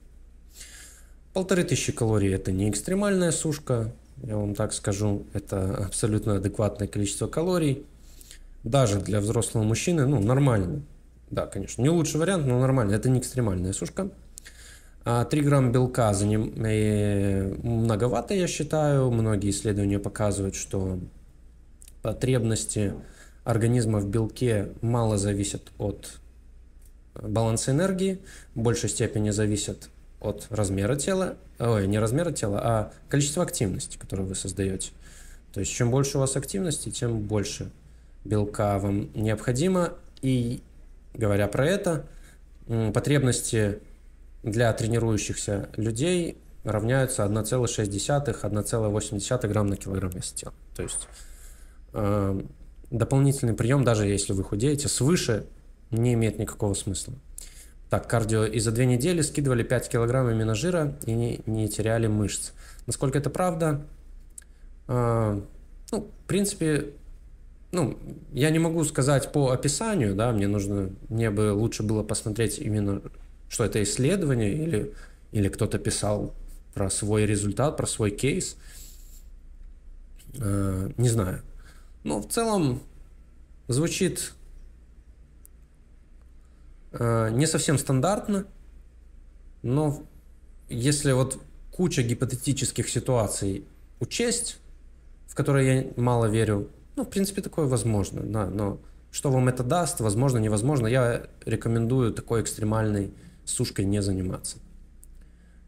Полторы тысячи калорий – это не экстремальная сушка, я вам так скажу, это абсолютно адекватное количество калорий. Даже для взрослого мужчины, ну, нормально. Да, конечно, не лучший вариант, но нормально. Это не экстремальная сушка. 3 а, грамм белка за ним э, многовато, я считаю. Многие исследования показывают, что потребности организма в белке мало зависят от баланса энергии, в большей степени зависят от размера тела, ой, не размера тела, а количества активности, которую вы создаете. То есть чем больше у вас активности, тем больше белка вам необходимо. И говоря про это, потребности для тренирующихся людей равняются 1,6-1,8 грамм на килограмм веса тела. То есть э, дополнительный прием, даже если вы худеете, свыше не имеет никакого смысла. Так, кардио. И за две недели скидывали 5 килограмм именно жира и не, не теряли мышц. Насколько это правда? А, ну, в принципе, ну, я не могу сказать по описанию, да, мне нужно, мне бы лучше было посмотреть именно, что это исследование или, или кто-то писал про свой результат, про свой кейс. А, не знаю. Но ну, в целом звучит Э, не совсем стандартно, но если вот куча гипотетических ситуаций учесть, в которые я мало верю, ну, в принципе, такое возможно, да, но что вам это даст, возможно, невозможно, я рекомендую такой экстремальной сушкой не заниматься.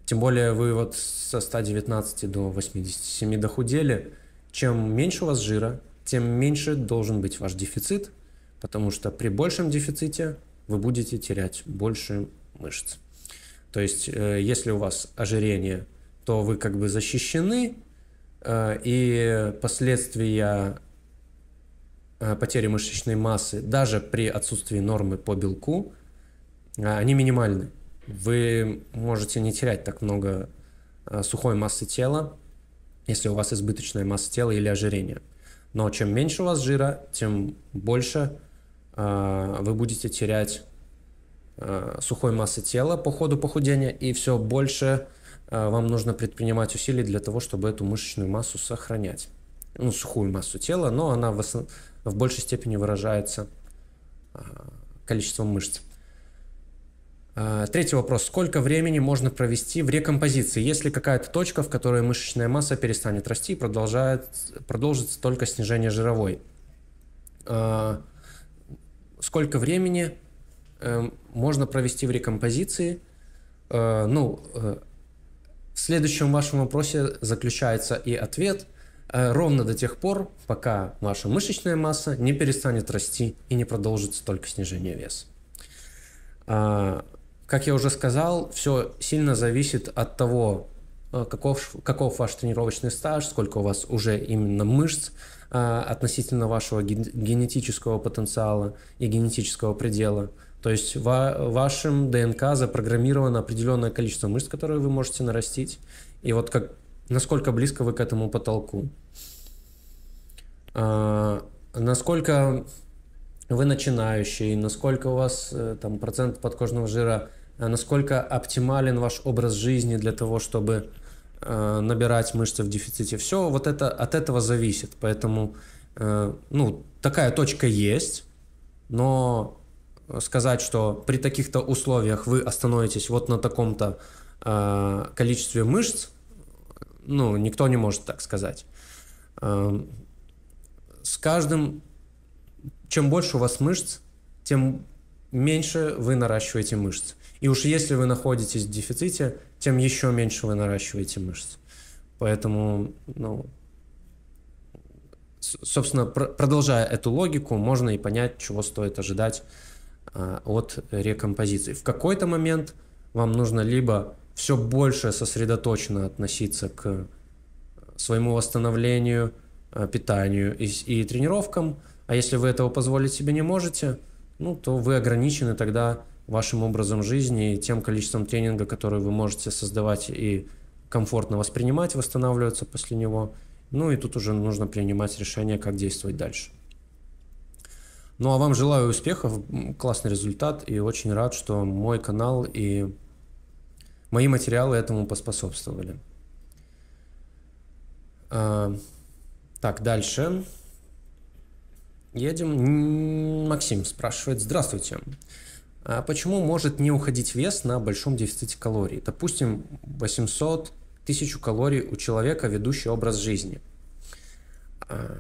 Тем более вы вот со 119 до 87 дохудели, чем меньше у вас жира, тем меньше должен быть ваш дефицит, потому что при большем дефиците вы будете терять больше мышц. То есть, э, если у вас ожирение, то вы как бы защищены, э, и последствия э, потери мышечной массы, даже при отсутствии нормы по белку, они минимальны. Вы можете не терять так много сухой массы тела, если у вас избыточная масса тела или ожирение. Но чем меньше у вас жира, тем больше Э, вы будете терять э, сухой массы тела по ходу похудения, и все больше э, вам нужно предпринимать усилий для того, чтобы эту мышечную массу сохранять. Ну, сухую массу тела, но она в, основ... в большей степени выражается количеством мышц. Третий вопрос. Сколько времени можно провести в рекомпозиции, если какая-то точка, в которой мышечная масса перестанет расти и продолжает, продолжится только снижение жировой? сколько времени э, можно провести в рекомпозиции. Э, ну, э, в следующем вашем вопросе заключается и ответ э, ровно до тех пор, пока ваша мышечная масса не перестанет расти и не продолжится только снижение веса. Э, как я уже сказал, все сильно зависит от того, э, каков, каков ваш тренировочный стаж, сколько у вас уже именно мышц, Э, относительно вашего генетического потенциала и генетического предела. То есть в вашем ДНК запрограммировано определенное количество мышц, которые вы можете нарастить, и вот как, насколько близко вы к этому потолку. А, насколько вы начинающий, насколько у вас э, там процент подкожного жира, насколько оптимален ваш образ жизни для того, чтобы Э, набирать мышцы в дефиците. Все вот это от этого зависит. Поэтому э, ну, такая точка есть, но сказать, что при таких-то условиях вы остановитесь вот на таком-то э, количестве мышц, ну, никто не может так сказать. С каждым, чем больше у вас мышц, тем меньше вы наращиваете мышц. И уж если вы находитесь в дефиците, тем еще меньше вы наращиваете мышцы. Поэтому, ну, собственно, пр продолжая эту логику, можно и понять, чего стоит ожидать а, от рекомпозиции. В какой-то момент вам нужно либо все больше сосредоточенно относиться к своему восстановлению, а, питанию и, и тренировкам, а если вы этого позволить себе не можете, ну, то вы ограничены тогда вашим образом жизни и тем количеством тренинга, который вы можете создавать и комфортно воспринимать, восстанавливаться после него. Ну и тут уже нужно принимать решение, как действовать дальше. Ну а вам желаю успехов, классный результат и очень рад, что мой канал и мои материалы этому поспособствовали. А, так, дальше. Едем. Максим спрашивает. Здравствуйте. Здравствуйте. А почему может не уходить вес на большом дефиците калорий? Допустим, 800 тысяч калорий у человека, ведущий образ жизни. А,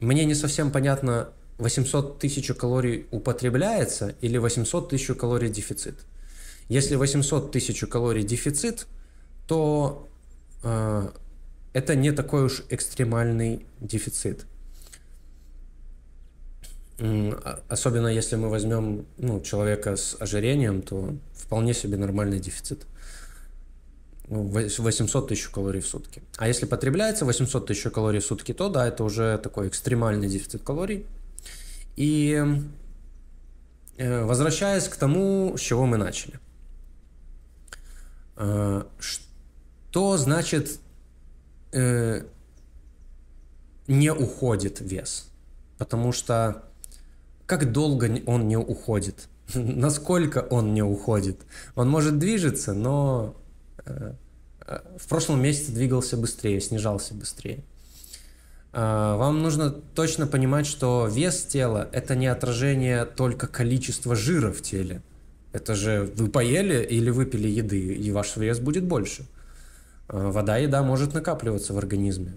мне не совсем понятно, 800 тысяч калорий употребляется или 800 тысяч калорий дефицит. Если 800 тысяч калорий дефицит, то э, это не такой уж экстремальный дефицит. А, особенно если мы возьмем ну, человека с ожирением, то вполне себе нормальный дефицит. 800 ну, тысяч калорий в сутки. А если потребляется 800 тысяч калорий в сутки, то да, это уже такой экстремальный дефицит калорий. И э, возвращаясь к тому, с чего мы начали. А, что значит э, не уходит вес? Потому что как долго он не уходит, [laughs] насколько он не уходит. Он может движется, но э, э, в прошлом месяце двигался быстрее, снижался быстрее. А, вам нужно точно понимать, что вес тела – это не отражение только количества жира в теле. Это же вы поели или выпили еды, и ваш вес будет больше. А, вода, еда может накапливаться в организме.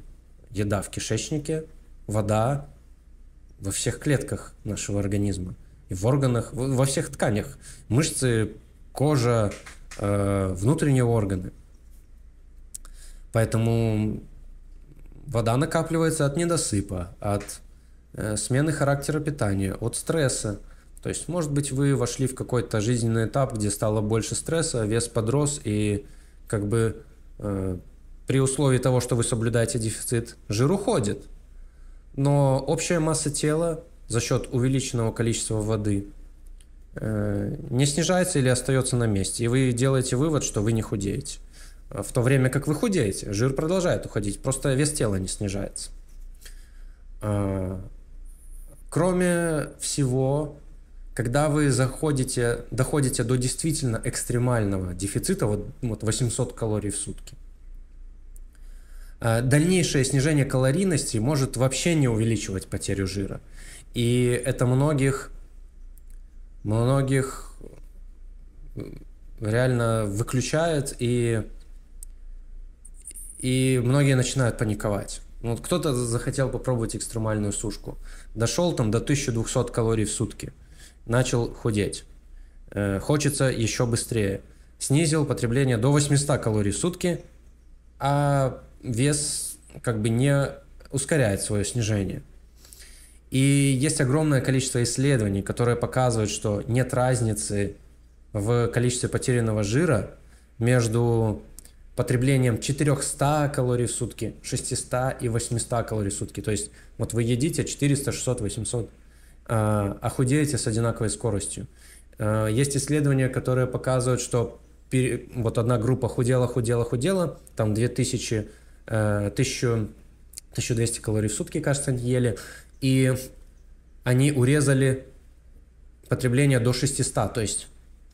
Еда в кишечнике, вода во всех клетках нашего организма. И в органах, во всех тканях. Мышцы, кожа, э, внутренние органы. Поэтому вода накапливается от недосыпа, от э, смены характера питания, от стресса. То есть, может быть, вы вошли в какой-то жизненный этап, где стало больше стресса, вес подрос, и как бы э, при условии того, что вы соблюдаете дефицит, жир уходит. Но общая масса тела за счет увеличенного количества воды э, не снижается или остается на месте. И вы делаете вывод, что вы не худеете. А в то время как вы худеете, жир продолжает уходить, просто вес тела не снижается. А, кроме всего, когда вы заходите, доходите до действительно экстремального дефицита, вот, вот 800 калорий в сутки – Э, дальнейшее снижение калорийности может вообще не увеличивать потерю жира. И это многих, многих реально выключает, и, и многие начинают паниковать. Ну, вот кто-то захотел попробовать экстремальную сушку. Дошел там до 1200 калорий в сутки. Начал худеть. Э, хочется еще быстрее. Снизил потребление до 800 калорий в сутки. А вес как бы не ускоряет свое снижение. И есть огромное количество исследований, которые показывают, что нет разницы в количестве потерянного жира между потреблением 400 калорий в сутки, 600 и 800 калорий в сутки. То есть вот вы едите 400, 600, 800, а худеете с одинаковой скоростью. А, есть исследования, которые показывают, что вот одна группа худела, худела, худела, там 2000 1000, э, 1200 калорий в сутки, кажется, они ели. И они урезали потребление до 600, то есть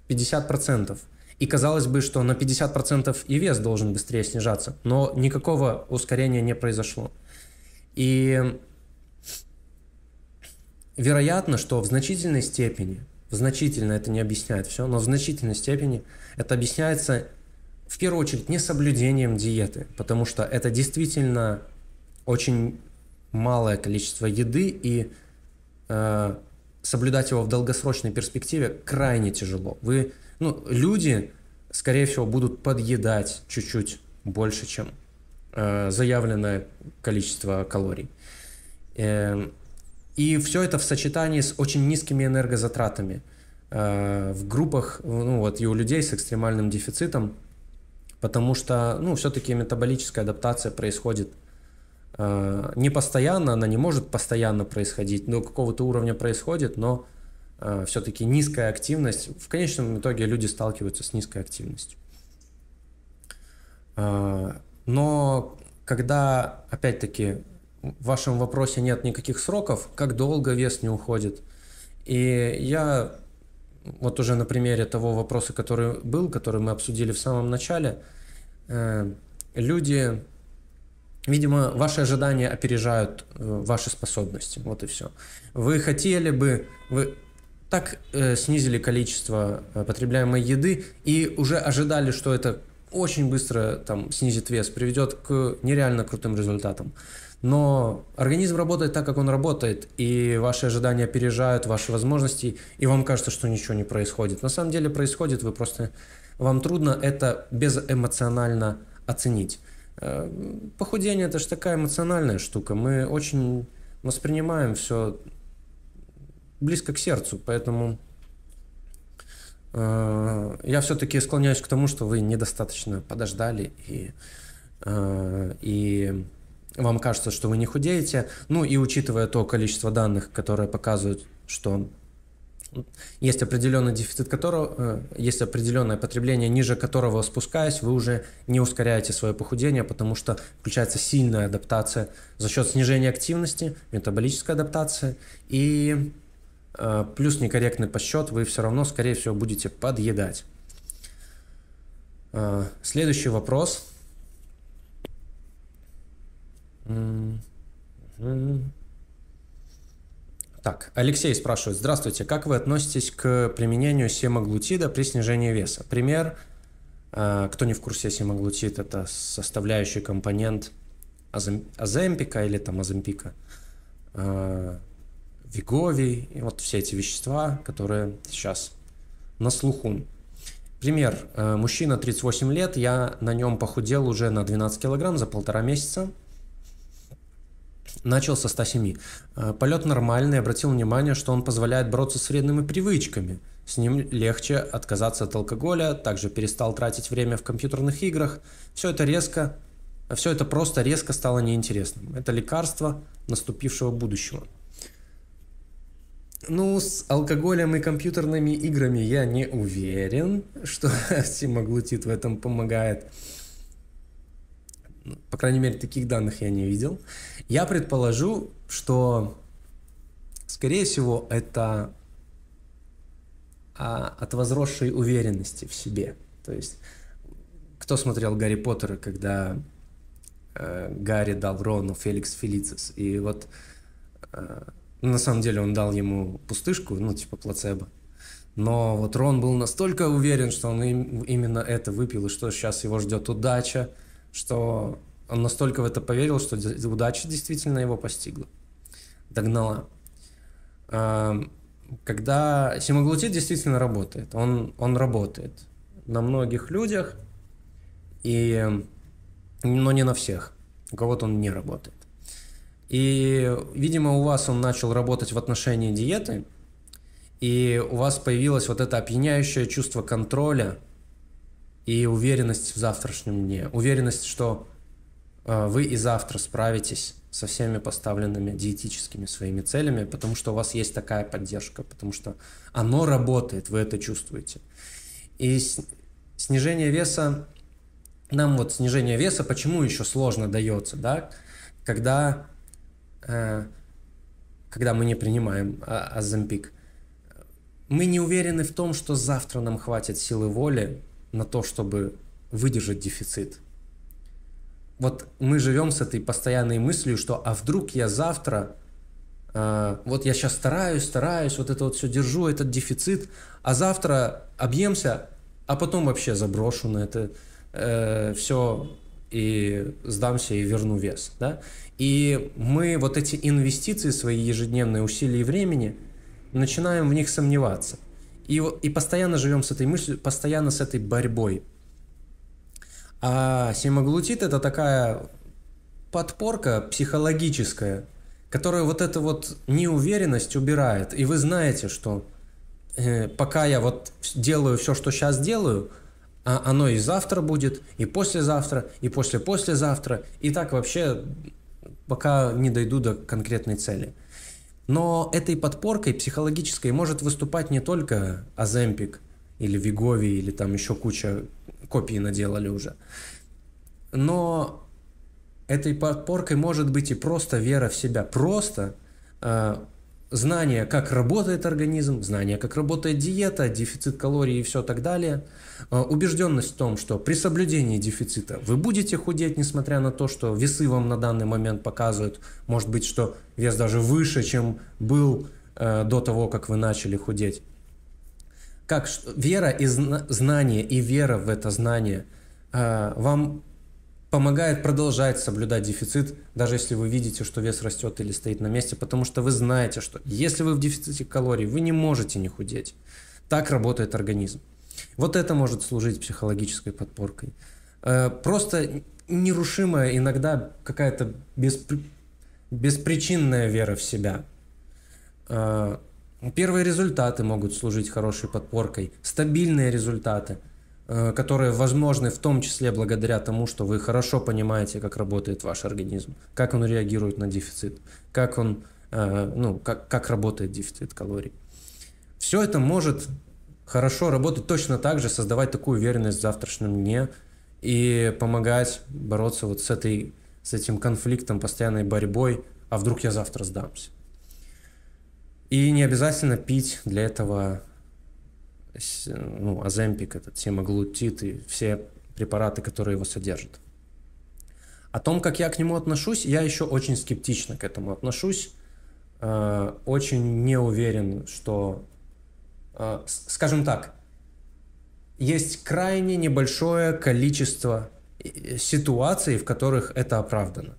50%. И казалось бы, что на 50% и вес должен быстрее снижаться, но никакого ускорения не произошло. И вероятно, что в значительной степени, в значительно это не объясняет все, но в значительной степени это объясняется в первую очередь несоблюдением диеты, потому что это действительно очень малое количество еды, и э, соблюдать его в долгосрочной перспективе крайне тяжело. Вы, ну, люди, скорее всего, будут подъедать чуть-чуть больше, чем э, заявленное количество калорий. Э, и все это в сочетании с очень низкими энергозатратами. Э, в группах, ну вот и у людей с экстремальным дефицитом потому что, ну, все-таки метаболическая адаптация происходит э, не постоянно, она не может постоянно происходить, Но какого-то уровня происходит, но э, все-таки низкая активность, в конечном итоге люди сталкиваются с низкой активностью. Э, но когда, опять-таки, в вашем вопросе нет никаких сроков, как долго вес не уходит, и я вот уже на примере того вопроса, который был, который мы обсудили в самом начале, э, люди, видимо, ваши ожидания опережают э, ваши способности, вот и все. Вы хотели бы, вы так э, снизили количество потребляемой еды и уже ожидали, что это очень быстро там снизит вес, приведет к нереально крутым результатам. Но организм работает так, как он работает, и ваши ожидания опережают ваши возможности, и вам кажется, что ничего не происходит. На самом деле происходит, вы просто... Вам трудно это безэмоционально оценить. Э, похудение – это же такая эмоциональная штука. Мы очень воспринимаем все близко к сердцу, поэтому э, я все-таки склоняюсь к тому, что вы недостаточно подождали и, э, и вам кажется, что вы не худеете. Ну и учитывая то количество данных, которые показывают, что есть определенный дефицит которого, э, есть определенное потребление, ниже которого спускаясь, вы уже не ускоряете свое похудение, потому что включается сильная адаптация за счет снижения активности, метаболическая адаптация и э, плюс некорректный подсчет, вы все равно, скорее всего, будете подъедать. Э, следующий вопрос – так, Алексей спрашивает, здравствуйте, как вы относитесь к применению семаглутида при снижении веса? Пример, а, кто не в курсе, семаглутид – это составляющий компонент аземпика или там аземпика, а, вигови, и вот все эти вещества, которые сейчас на слуху. Пример, а, мужчина 38 лет, я на нем похудел уже на 12 килограмм за полтора месяца – Начал со 107. Э, полет нормальный, обратил внимание, что он позволяет бороться с вредными привычками. С ним легче отказаться от алкоголя, также перестал тратить время в компьютерных играх. Все это резко, все это просто резко стало неинтересным. Это лекарство наступившего будущего. Ну, с алкоголем и компьютерными играми я не уверен, что всемоглутит [laughs] в этом помогает. По крайней мере, таких данных я не видел. Я предположу, что, скорее всего, это а, от возросшей уверенности в себе. То есть, кто смотрел Гарри Поттера, когда э, Гарри дал Рону Феликс Фелицис, и вот э, ну, на самом деле он дал ему пустышку, ну, типа плацебо. Но вот Рон был настолько уверен, что он им, именно это выпил, и что сейчас его ждет удача – что он настолько в это поверил, что удача действительно его постигла, догнала. Эм, когда семаглутид действительно работает, он, он работает на многих людях, и, но не на всех. У кого-то он не работает. И, видимо, у вас он начал работать в отношении диеты, и у вас появилось вот это опьяняющее чувство контроля – и уверенность в завтрашнем дне, уверенность, что э, вы и завтра справитесь со всеми поставленными диетическими своими целями, потому что у вас есть такая поддержка, потому что оно работает, вы это чувствуете. И снижение веса, нам вот снижение веса, почему еще сложно дается, да, когда, э, когда мы не принимаем азампик, а, мы не уверены в том, что завтра нам хватит силы воли на то, чтобы выдержать дефицит. Вот мы живем с этой постоянной мыслью, что а вдруг я завтра, э, вот я сейчас стараюсь, стараюсь, вот это вот все держу, этот дефицит, а завтра объемся, а потом вообще заброшу на это э, все и сдамся и верну вес. Да? И мы вот эти инвестиции, свои ежедневные усилия и времени, начинаем в них сомневаться. И, и постоянно живем с этой мыслью, постоянно с этой борьбой. А семаглутид – это такая подпорка психологическая, которая вот эту вот неуверенность убирает. И вы знаете, что э, пока я вот делаю все, что сейчас делаю, а оно и завтра будет, и послезавтра, и после послезавтра, и так вообще, пока не дойду до конкретной цели – но этой подпоркой психологической может выступать не только Аземпик или Вигови, или там еще куча копий наделали уже. Но этой подпоркой может быть и просто вера в себя. Просто э, знание, как работает организм, знание, как работает диета, дефицит калорий и все так далее, а, убежденность в том, что при соблюдении дефицита вы будете худеть, несмотря на то, что весы вам на данный момент показывают, может быть, что вес даже выше, чем был э, до того, как вы начали худеть. Как вера и знание и вера в это знание э, вам помогает продолжать соблюдать дефицит, даже если вы видите, что вес растет или стоит на месте, потому что вы знаете, что если вы в дефиците калорий, вы не можете не худеть. Так работает организм. Вот это может служить психологической подпоркой. Э, просто нерушимая иногда какая-то беспри... беспричинная вера в себя. Э, первые результаты могут служить хорошей подпоркой, стабильные результаты – Э, которые возможны в том числе благодаря тому, что вы хорошо понимаете, как работает ваш организм, как он реагирует на дефицит, как он, э, ну, как, как работает дефицит калорий. Все это может хорошо работать точно так же, создавать такую уверенность в завтрашнем дне и помогать бороться вот с, этой, с этим конфликтом, постоянной борьбой, а вдруг я завтра сдамся. И не обязательно пить для этого ну, Оземпик, этот семаглутид и все препараты, которые его содержат. О том, как я к нему отношусь, я еще очень скептично к этому отношусь. Э, очень не уверен, что... Э, скажем так, есть крайне небольшое количество э, ситуаций, в которых это оправдано.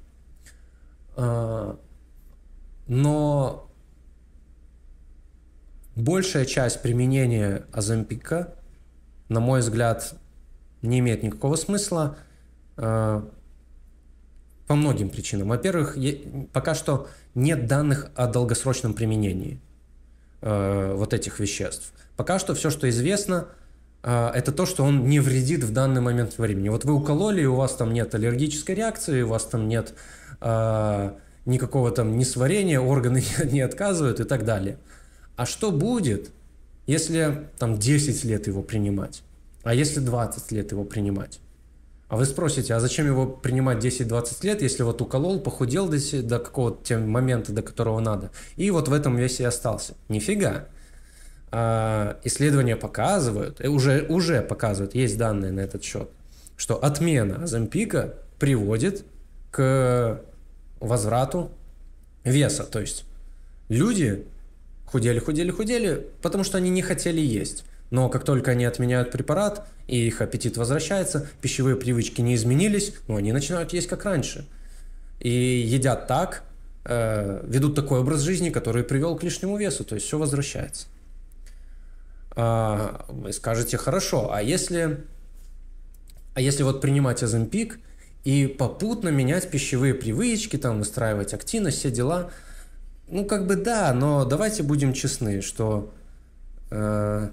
Но большая часть применения Азампика, на мой взгляд, не имеет никакого смысла э, по многим причинам. Во-первых, пока что нет данных о долгосрочном применении э, вот этих веществ. Пока что все, что известно, э, это то, что он не вредит в данный момент времени. Вот вы укололи, и у вас там нет аллергической реакции, у вас там нет никакого там несварения, органы [laughs] не отказывают и так далее. А что будет, если там 10 лет его принимать? А если 20 лет его принимать? А вы спросите, а зачем его принимать 10-20 лет, если вот уколол, похудел до, до какого-то момента, до которого надо, и вот в этом весе и остался? Нифига. А, исследования показывают, э, уже, уже показывают, есть данные на этот счет, что отмена Азампика приводит к возврату веса. То есть люди худели, худели, худели, потому что они не хотели есть. Но как только они отменяют препарат, и их аппетит возвращается, пищевые привычки не изменились, но они начинают есть как раньше. И едят так, э, ведут такой образ жизни, который привел к лишнему весу, то есть все возвращается. А, вы скажете, хорошо, а если, а если вот принимать азимпик и попутно менять пищевые привычки, там, выстраивать активность, все дела – ну, как бы да, но давайте будем честны, что э,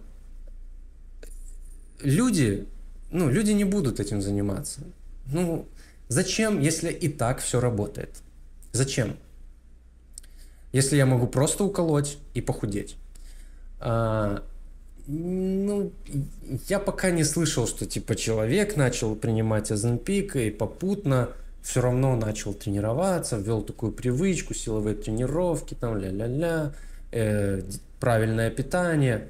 люди, ну, люди не будут этим заниматься. Ну, зачем, если и так все работает? Зачем? Если я могу просто уколоть и похудеть. А, ну, я пока не слышал, что типа человек начал принимать Азенпик и попутно все равно начал тренироваться, ввел такую привычку, силовые тренировки, там ля-ля-ля, э, правильное питание.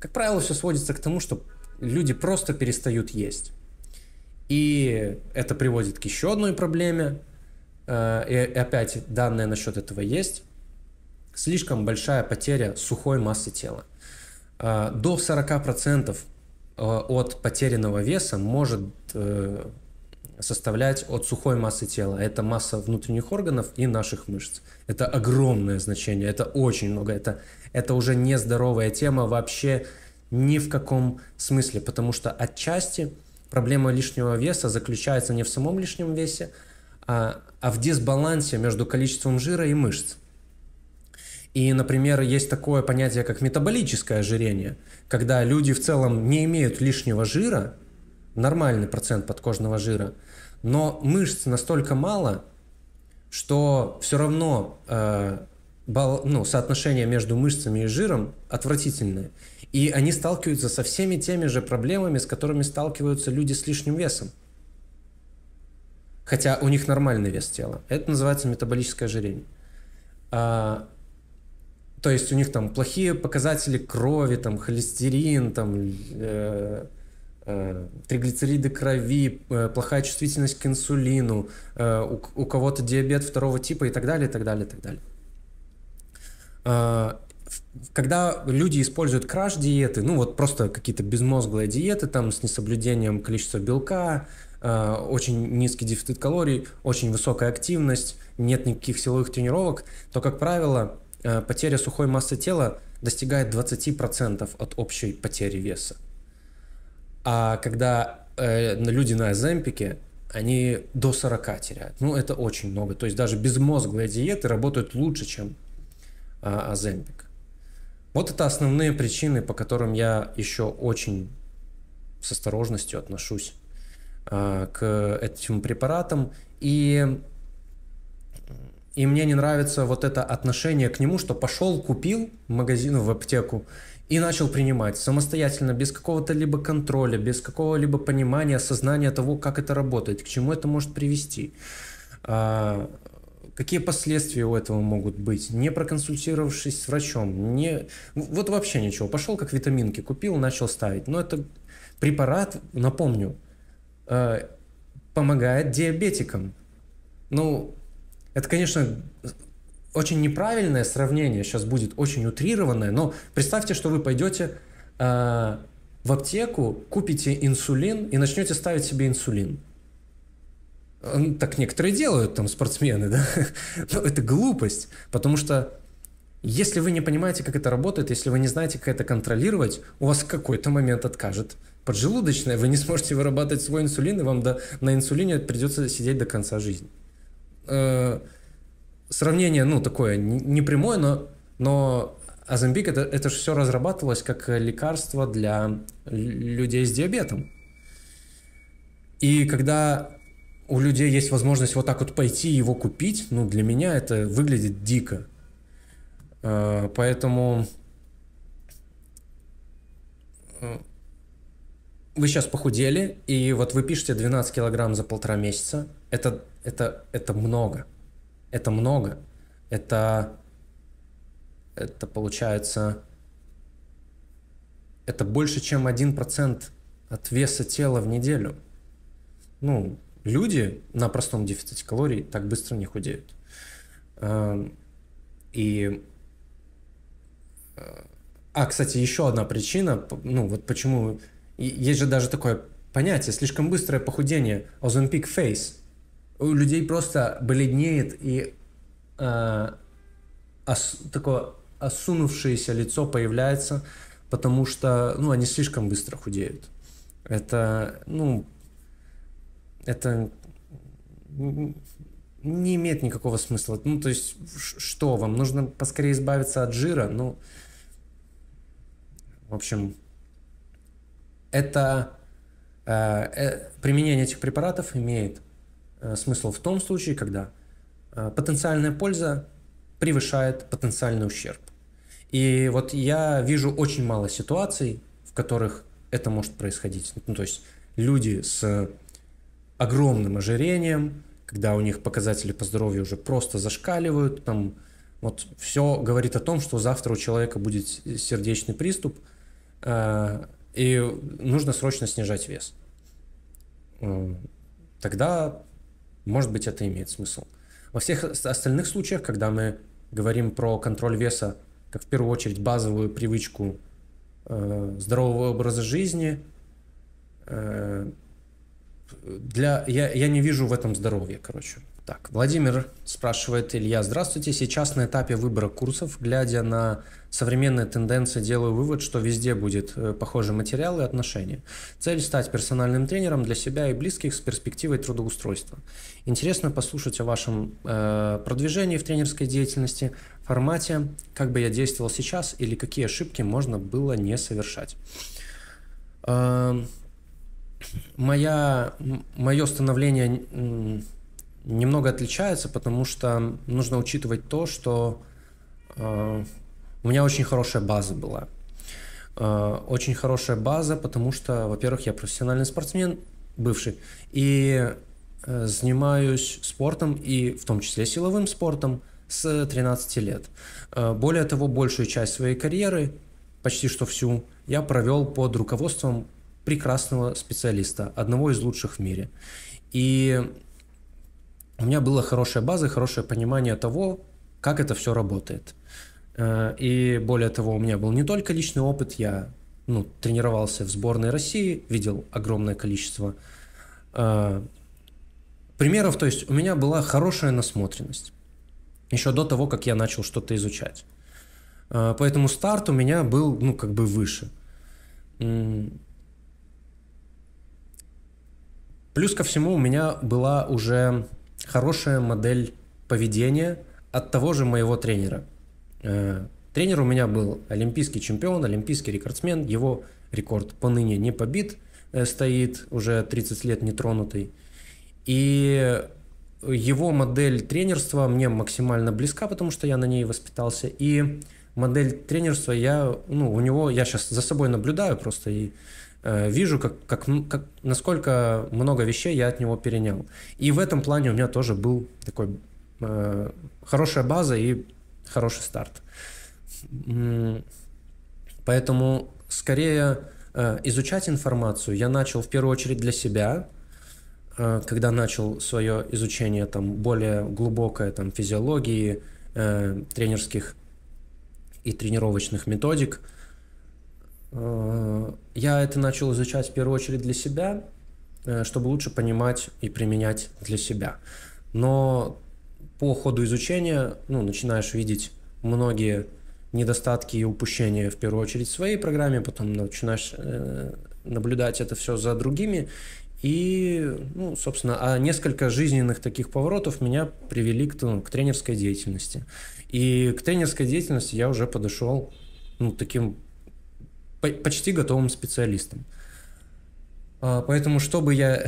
Как правило, все сводится к тому, что люди просто перестают есть. И это приводит к еще одной проблеме. Э, и опять данные насчет этого есть. Слишком большая потеря сухой массы тела. Э, до 40% э, от потерянного веса может э, составлять от сухой массы тела. Это масса внутренних органов и наших мышц. Это огромное значение, это очень много. Это, это уже нездоровая тема вообще ни в каком смысле, потому что отчасти проблема лишнего веса заключается не в самом лишнем весе, а, а в дисбалансе между количеством жира и мышц. И, например, есть такое понятие, как метаболическое ожирение, когда люди в целом не имеют лишнего жира, нормальный процент подкожного жира, но мышц настолько мало, что все равно э, бал, ну, соотношение между мышцами и жиром отвратительное. И они сталкиваются со всеми теми же проблемами, с которыми сталкиваются люди с лишним весом. Хотя у них нормальный вес тела. Это называется метаболическое ожирение. А, то есть у них там плохие показатели крови, там холестерин, там э, Э, триглицериды крови, э, плохая чувствительность к инсулину, э, у кого-то диабет второго типа и так далее, и так далее, и так далее. Когда люди используют краш-диеты, ну вот просто какие-то безмозглые диеты там с несоблюдением количества белка, очень низкий дефицит калорий, очень высокая активность, нет никаких силовых тренировок, то, как правило, потеря сухой массы тела достигает 20% от общей потери веса. А когда э, люди на Земпике, они до 40 теряют. Ну, это очень много. То есть даже безмозглые диеты работают лучше, чем э, а, Аземпик. Вот это основные причины, по которым я еще очень с осторожностью отношусь э, к этим препаратам. И, и мне не нравится вот это отношение к нему, что пошел, купил в магазин, в аптеку, и начал принимать самостоятельно, без какого-то либо контроля, без какого-либо понимания, осознания того, как это работает, к чему это может привести, а, какие последствия у этого могут быть, не проконсультировавшись с врачом, не... вот вообще ничего, пошел как витаминки, купил, начал ставить, но это препарат, напомню, э, помогает диабетикам. Ну, это, конечно, очень неправильное сравнение сейчас будет, очень утрированное, но представьте, что вы пойдете э, в аптеку, купите инсулин и начнете ставить себе инсулин. Так некоторые делают, там, спортсмены, [laughs] да? Но ну, это глупость, потому что если вы не понимаете, как это работает, если вы не знаете, как это контролировать, у вас в какой-то момент откажет поджелудочная, вы не сможете вырабатывать свой инсулин, и вам до, на инсулине придется сидеть до конца жизни. Э, сравнение, ну, такое не прямое, но, но Азамбик это, это же все разрабатывалось как лекарство для людей с диабетом. И когда у людей есть возможность вот так вот пойти его купить, ну, для меня это выглядит дико. Э, поэтому э, вы сейчас похудели, и вот вы пишете 12 килограмм за полтора месяца. Это, это, это много. Это много. Это, это получается, это больше, чем 1% от веса тела в неделю. Ну, люди на простом дефиците калорий так быстро не худеют. Эм, и... Э, а, кстати, еще одна причина, ну вот почему... Есть же даже такое понятие, слишком быстрое похудение, Оземпик фейс у людей просто бледнеет и э, ос, такое осунувшееся лицо появляется, потому что ну, они слишком быстро худеют. Это, ну, это не имеет никакого смысла. Ну, то есть, что вам? Нужно поскорее избавиться от жира? Ну, в общем, это а, э, применение этих препаратов имеет Э, смысл в том случае, когда э, потенциальная польза превышает потенциальный ущерб. И вот я вижу очень мало ситуаций, в которых это может происходить. Ну, то есть люди с огромным ожирением, когда у них показатели по здоровью уже просто зашкаливают, там вот все говорит о том, что завтра у человека будет сердечный приступ, э, и нужно срочно снижать вес. Э, тогда может быть, это имеет смысл. Во всех остальных случаях, когда мы говорим про контроль веса, как в первую очередь базовую привычку э, здорового образа жизни, э, для, я, я не вижу в этом здоровья, короче. Так, Владимир спрашивает, Илья, здравствуйте, сейчас на этапе выбора курсов, глядя на современные тенденции, делаю вывод, что везде будет э, похожий материал и отношения. Цель – стать персональным тренером для себя и близких с перспективой трудоустройства. Интересно послушать о вашем э, продвижении в тренерской деятельности, формате, как бы я действовал сейчас или какие ошибки можно было не совершать. Э, моя, мое становление немного отличается, потому что нужно учитывать то, что э, у меня очень хорошая база была. Э, очень хорошая база, потому что, во-первых, я профессиональный спортсмен, бывший, и э, занимаюсь спортом, и в том числе силовым спортом, с 13 лет. Э, более того, большую часть своей карьеры, почти что всю, я провел под руководством прекрасного специалиста, одного из лучших в мире. И у меня была хорошая база, хорошее понимание того, как это все работает. Э, и более того, у меня был не только личный опыт, я ну, тренировался в сборной России, видел огромное количество э, примеров, то есть у меня была хорошая насмотренность еще до того, как я начал что-то изучать. Э, поэтому старт у меня был, ну, как бы выше. Плюс ко всему у меня была уже хорошая модель поведения от того же моего тренера. Э, тренер у меня был олимпийский чемпион, олимпийский рекордсмен. Его рекорд поныне не побит, э, стоит уже 30 лет нетронутый. И его модель тренерства мне максимально близка, потому что я на ней воспитался. И модель тренерства я, ну, у него, я сейчас за собой наблюдаю просто и Э, вижу, как, как, как, насколько много вещей я от него перенял. И в этом плане у меня тоже был такой э, хорошая база и хороший старт. Поэтому скорее э, изучать информацию я начал в первую очередь для себя, э, когда начал свое изучение там более глубокое там физиологии, э, тренерских и тренировочных методик – Э, я это начал изучать в первую очередь для себя, э, чтобы лучше понимать и применять для себя. Но по ходу изучения ну, начинаешь видеть многие недостатки и упущения в первую очередь в своей программе, потом начинаешь э, наблюдать это все за другими. И, ну, собственно, а несколько жизненных таких поворотов меня привели к, ну, к тренерской деятельности. И к тренерской деятельности я уже подошел ну, таким почти готовым специалистом. А, поэтому, чтобы я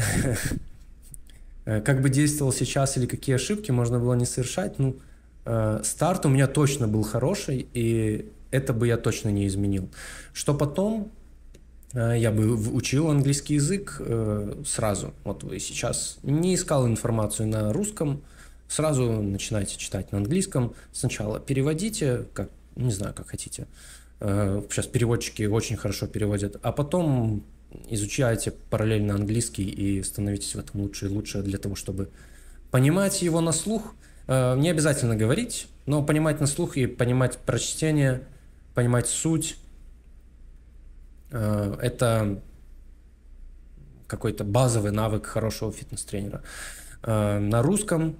[laughs] э, как бы действовал сейчас или какие ошибки можно было не совершать, ну, э, старт у меня точно был хороший, и это бы я точно не изменил. Что потом, э, я бы учил английский язык э, сразу, вот вы сейчас не искал информацию на русском, сразу начинайте читать на английском, сначала переводите, как, не знаю, как хотите, э, Э, сейчас переводчики очень хорошо переводят. А потом изучайте параллельно английский и становитесь в этом лучше и лучше для того, чтобы понимать его на слух. Э, не обязательно говорить, но понимать на слух и понимать прочтение, понимать суть, э, это какой-то базовый навык хорошего фитнес-тренера. На русском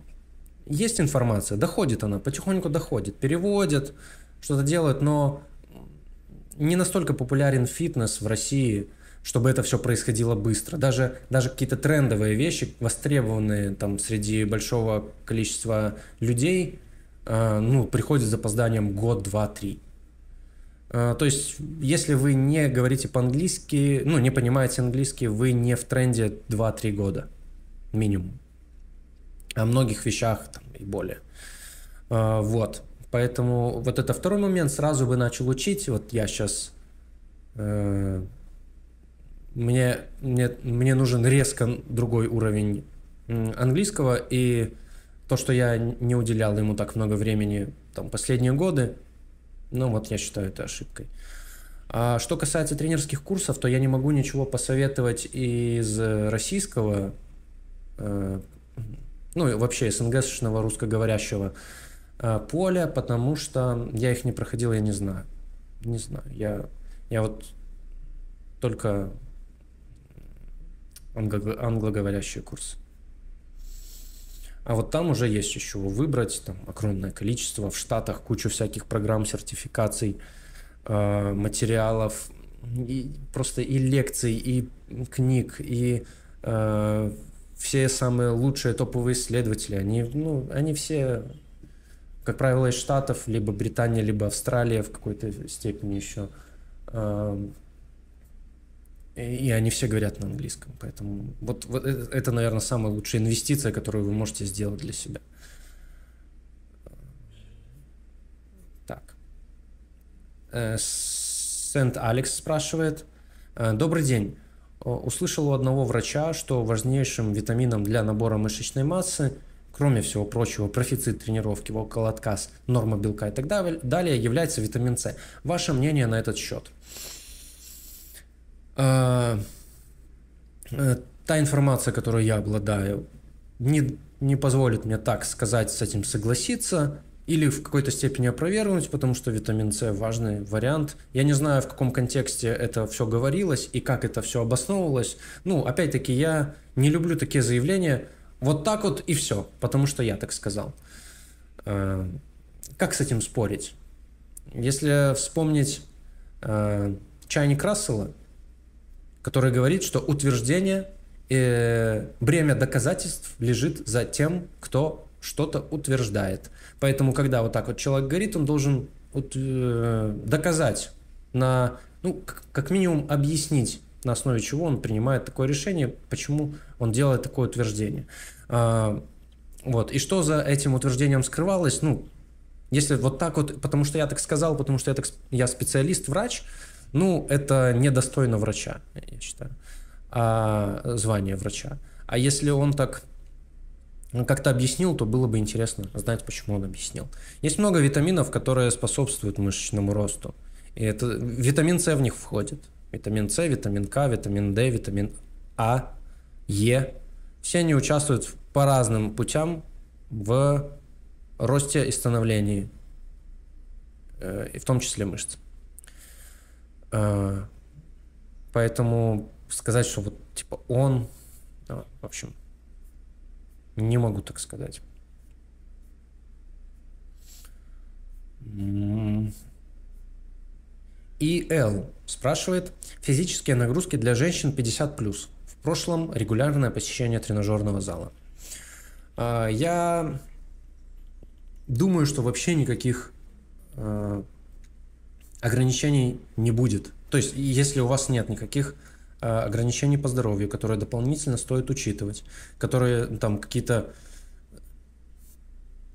есть информация, доходит она, потихоньку доходит, переводят, что-то делают, но не настолько популярен фитнес в России, чтобы это все происходило быстро. Даже, даже какие-то трендовые вещи, востребованные там среди большого количества людей, э, ну, приходят с запозданием год, два, три. Э, то есть, если вы не говорите по-английски, ну, не понимаете английский, вы не в тренде 2-3 года минимум. О многих вещах там, и более. Э, вот. Поэтому вот это второй момент сразу бы начал учить. Вот я сейчас э, мне, мне мне нужен резко другой уровень английского и то, что я не уделял ему так много времени там последние годы, ну вот я считаю это ошибкой. А что касается тренерских курсов, то я не могу ничего посоветовать из э, российского, э, ну и вообще СНГ-шного русскоговорящего Э, поля, потому что я их не проходил, я не знаю. Не знаю. Я, я вот только англо- англоговорящий курс. А вот там уже есть еще выбрать, там огромное количество, в Штатах кучу всяких программ, сертификаций, э, материалов, и просто и лекций, и книг, и э, все самые лучшие топовые исследователи, они, ну, они все как правило, из Штатов, либо Британия, либо Австралия в какой-то степени еще. Эм, и они все говорят на английском. Поэтому вот, вот э, это, наверное, самая лучшая инвестиция, которую вы можете сделать для себя. Так. Э, Сент Алекс спрашивает. Э, Добрый день. Услышал у одного врача, что важнейшим витамином для набора мышечной массы – кроме всего прочего, профицит тренировки, около отказ, норма белка и так далее, является витамин С. Ваше мнение на этот счет? Э, э, та информация, которую я обладаю, не, не позволит мне так сказать, с этим согласиться или в какой-то степени опровергнуть, потому что витамин С важный вариант. Я не знаю, в каком контексте это все говорилось и как это все обосновывалось. Ну, опять-таки, я не люблю такие заявления, вот так вот и все, потому что я так сказал. Э, как с этим спорить? Если вспомнить э, чайник Рассела, который говорит, что утверждение и э, бремя доказательств лежит за тем, кто что-то утверждает. Поэтому, когда вот так вот человек говорит, он должен доказать на, ну, как минимум объяснить, на основе чего он принимает такое решение, почему он делает такое утверждение. А, вот. И что за этим утверждением скрывалось? Ну, если вот так вот, потому что я так сказал, потому что я, так, я специалист, врач, ну, это недостойно врача, я считаю, а, звание врача. А если он так ну, как-то объяснил, то было бы интересно знать, почему он объяснил. Есть много витаминов, которые способствуют мышечному росту. И это, витамин С в них входит. Витамин С, витамин К, витамин Д, витамин А, Е. Все они участвуют по разным путям в росте и становлении, э, и в том числе мышц. Э, поэтому сказать, что вот типа он, да, в общем, не могу так сказать. И Л спрашивает, физические нагрузки для женщин 50+. В прошлом регулярное посещение тренажерного зала. А, я думаю, что вообще никаких а, ограничений не будет. То есть, если у вас нет никаких а, ограничений по здоровью, которые дополнительно стоит учитывать, которые ну, там какие-то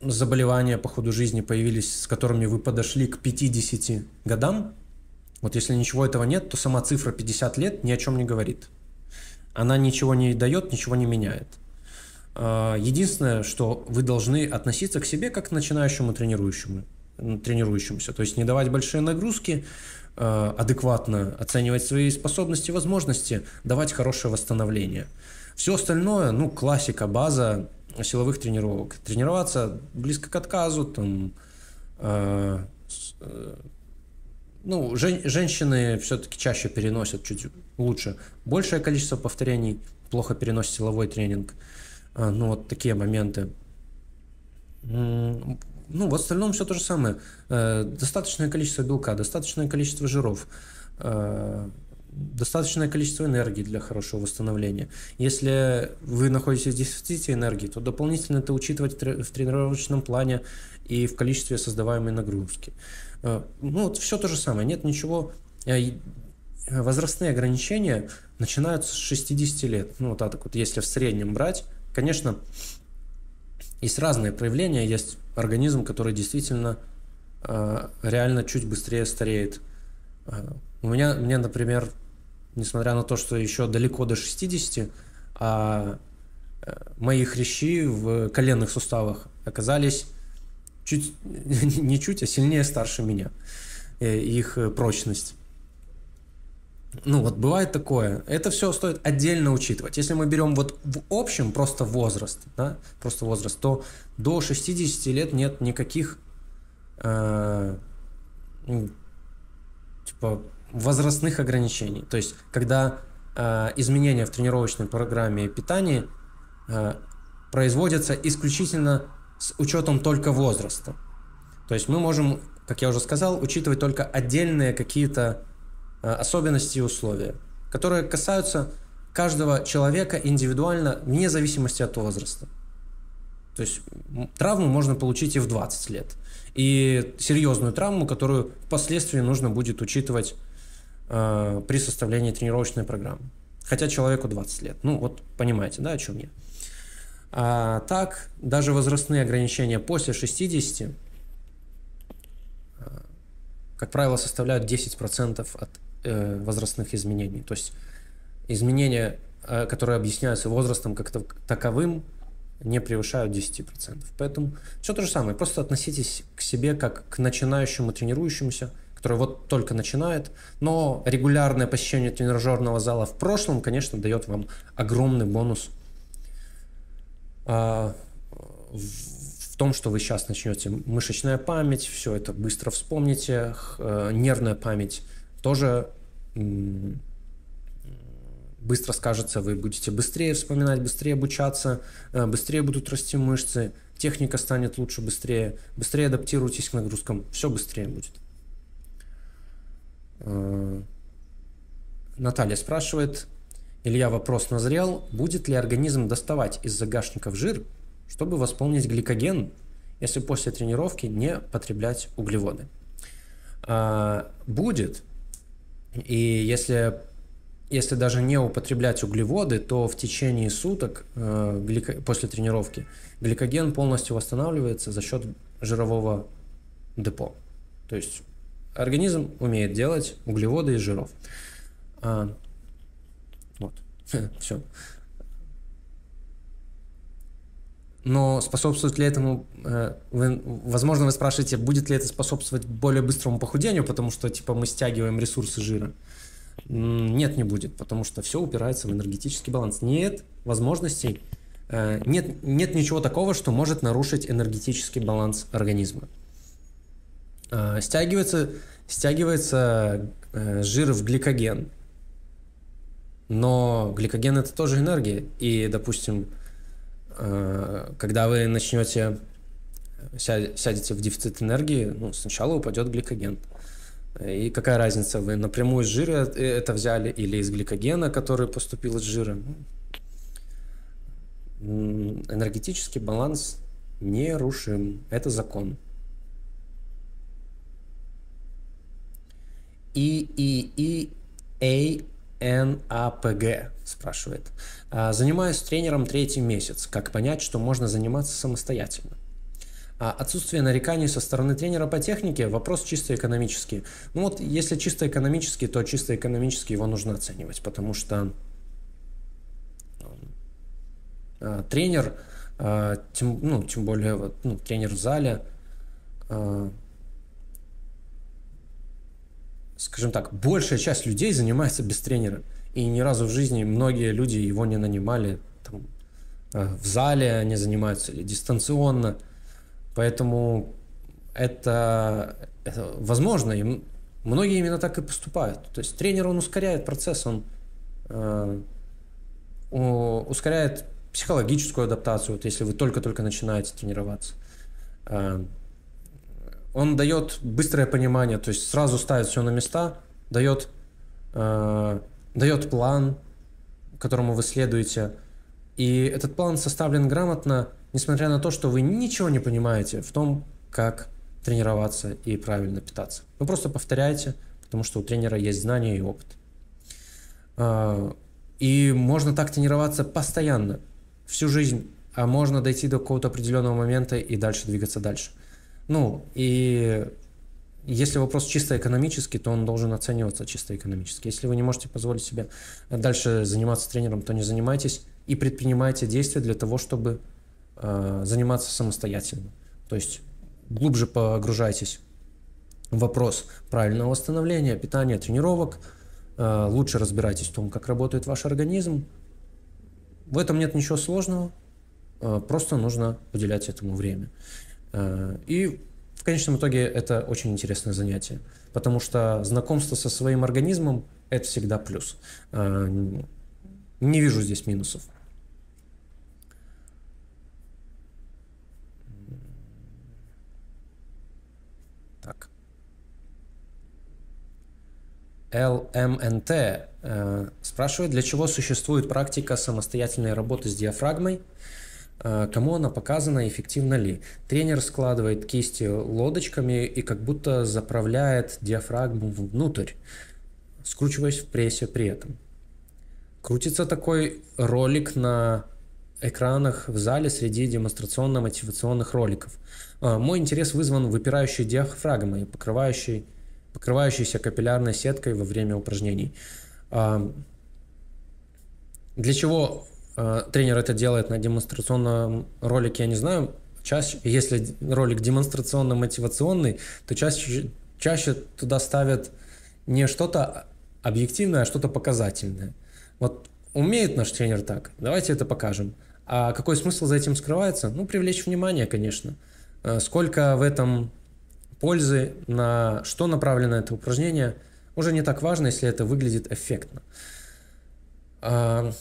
заболевания по ходу жизни появились, с которыми вы подошли к 50 годам, вот если ничего этого нет, то сама цифра 50 лет ни о чем не говорит. Она ничего не дает, ничего не меняет. А, единственное, что вы должны относиться к себе как к начинающему тренирующему, тренирующемуся. То есть не давать большие нагрузки, а, адекватно оценивать свои способности и возможности, давать хорошее восстановление. Все остальное, ну, классика, база силовых тренировок. Тренироваться близко к отказу, там, а, э, ну, жен, женщины все-таки чаще переносят чуть лучше. Большее количество повторений плохо переносит силовой тренинг. А, ну, вот такие моменты. Ну, в остальном все то же самое. Э, достаточное количество белка, достаточное количество жиров. Э, достаточное количество энергии для хорошего восстановления. Если вы находитесь в дефиците энергии, то дополнительно это учитывать в тренировочном плане и в количестве создаваемой нагрузки. Э, ну, вот все то же самое. Нет ничего... Э, э, возрастные ограничения начинаются с 60 лет. Ну, вот так вот, если в среднем брать. Конечно, есть разные проявления. Есть организм, который действительно реально чуть быстрее стареет у меня, мне, например, несмотря на то, что еще далеко до 60, а э, мои хрящи в коленных суставах оказались чуть, [laughs] не чуть, а сильнее старше меня, э, их прочность. Ну вот бывает такое. Это все стоит отдельно учитывать. Если мы берем вот в общем просто возраст, да, просто возраст, то до 60 лет нет никаких э, ну, типа возрастных ограничений. То есть, когда э, изменения в тренировочной программе питания э, производятся исключительно с учетом только возраста. То есть мы можем, как я уже сказал, учитывать только отдельные какие-то э, особенности и условия, которые касаются каждого человека индивидуально, вне зависимости от возраста. То есть травму можно получить и в 20 лет. И серьезную травму, которую впоследствии нужно будет учитывать э, при составлении тренировочной программы. Хотя человеку 20 лет. Ну вот понимаете, да, о чем я. А, так, даже возрастные ограничения после 60, э, как правило, составляют 10% от э, возрастных изменений. То есть изменения, э, которые объясняются возрастом как таковым, не превышают 10%. Поэтому все то же самое. Просто относитесь к себе как к начинающему тренирующемуся который вот только начинает, но регулярное посещение тренажерного зала в прошлом, конечно, дает вам огромный бонус а, в том, что вы сейчас начнете. Мышечная память, все это быстро вспомните, э, нервная память тоже быстро скажется, вы будете быстрее вспоминать, быстрее обучаться, э, быстрее будут расти мышцы, техника станет лучше, быстрее, быстрее адаптируйтесь к нагрузкам, все быстрее будет. Э, Наталья спрашивает, Илья вопрос назрел, будет ли организм доставать из загашников жир, чтобы восполнить гликоген, если после тренировки не потреблять углеводы? Э, будет. И если, если даже не употреблять углеводы, то в течение суток э, после тренировки гликоген полностью восстанавливается за счет жирового депо. То есть Организм умеет делать углеводы из жиров. А, вот, [laughs] все. Но способствует ли этому, э, вы, возможно, вы спрашиваете, будет ли это способствовать более быстрому похудению, потому что, типа, мы стягиваем ресурсы жира. Нет, не будет, потому что все упирается в энергетический баланс. Нет возможностей, э, нет, нет ничего такого, что может нарушить энергетический баланс организма. Э, стягивается, стягивается э, жир в гликоген. Но гликоген это тоже энергия. И, допустим, э, когда вы начнете сядете в дефицит энергии, ну, сначала упадет гликоген. И какая разница, вы напрямую из жира это взяли или из гликогена, который поступил из жира? Энергетический баланс нерушим. Это закон. и и и а а н п г спрашивает. Занимаюсь тренером третий месяц. Как понять, что можно заниматься самостоятельно? А, отсутствие нареканий со стороны тренера по технике – вопрос чисто экономический. Ну вот, если чисто экономический, то чисто экономически его нужно оценивать, потому что а, тренер, а, тем, ну, тем более вот, ну, тренер в зале, скажем так, большая часть людей занимается без тренера. И ни разу в жизни многие люди его не нанимали. Там, э, в зале они занимаются или дистанционно. Поэтому это, это возможно. И многие именно так и поступают. То есть тренер, он ускоряет процесс, он э, ускоряет психологическую адаптацию, вот если вы только-только начинаете тренироваться. Э, он дает быстрое понимание, то есть сразу ставит все на места, дает, э, дает план, которому вы следуете. И этот план составлен грамотно, несмотря на то, что вы ничего не понимаете в том, как тренироваться и правильно питаться. Вы просто повторяете, потому что у тренера есть знания и опыт. Э, и можно так тренироваться постоянно, всю жизнь, а можно дойти до какого-то определенного момента и дальше двигаться дальше. Ну, и если вопрос чисто экономический, то он должен оцениваться чисто экономически. Если вы не можете позволить себе дальше заниматься тренером, то не занимайтесь и предпринимайте действия для того, чтобы э, заниматься самостоятельно. То есть глубже погружайтесь в вопрос правильного восстановления, питания, тренировок, э, лучше разбирайтесь в том, как работает ваш организм. В этом нет ничего сложного, э, просто нужно уделять этому время. Э, и в конечном итоге это очень интересное занятие, потому что знакомство со своим организмом – это всегда плюс. Э, не вижу здесь минусов. Так. ЛМНТ э, спрашивает, для чего существует практика самостоятельной работы с диафрагмой, Э, кому она показана, эффективна ли. Тренер складывает кисти лодочками и как будто заправляет диафрагму внутрь, скручиваясь в прессе при этом. Крутится такой ролик на экранах в зале среди демонстрационно-мотивационных роликов. Э, мой интерес вызван выпирающей диафрагмой, покрывающей, покрывающейся капиллярной сеткой во время упражнений. Э, для чего Э, тренер это делает на демонстрационном ролике, я не знаю. Чаще, если ролик демонстрационно-мотивационный, то чаще, чаще туда ставят не что-то объективное, а что-то показательное. Вот умеет наш тренер так, давайте это покажем. А какой смысл за этим скрывается? Ну, привлечь внимание, конечно. Э, сколько в этом пользы, на что направлено это упражнение, уже не так важно, если это выглядит эффектно. Э,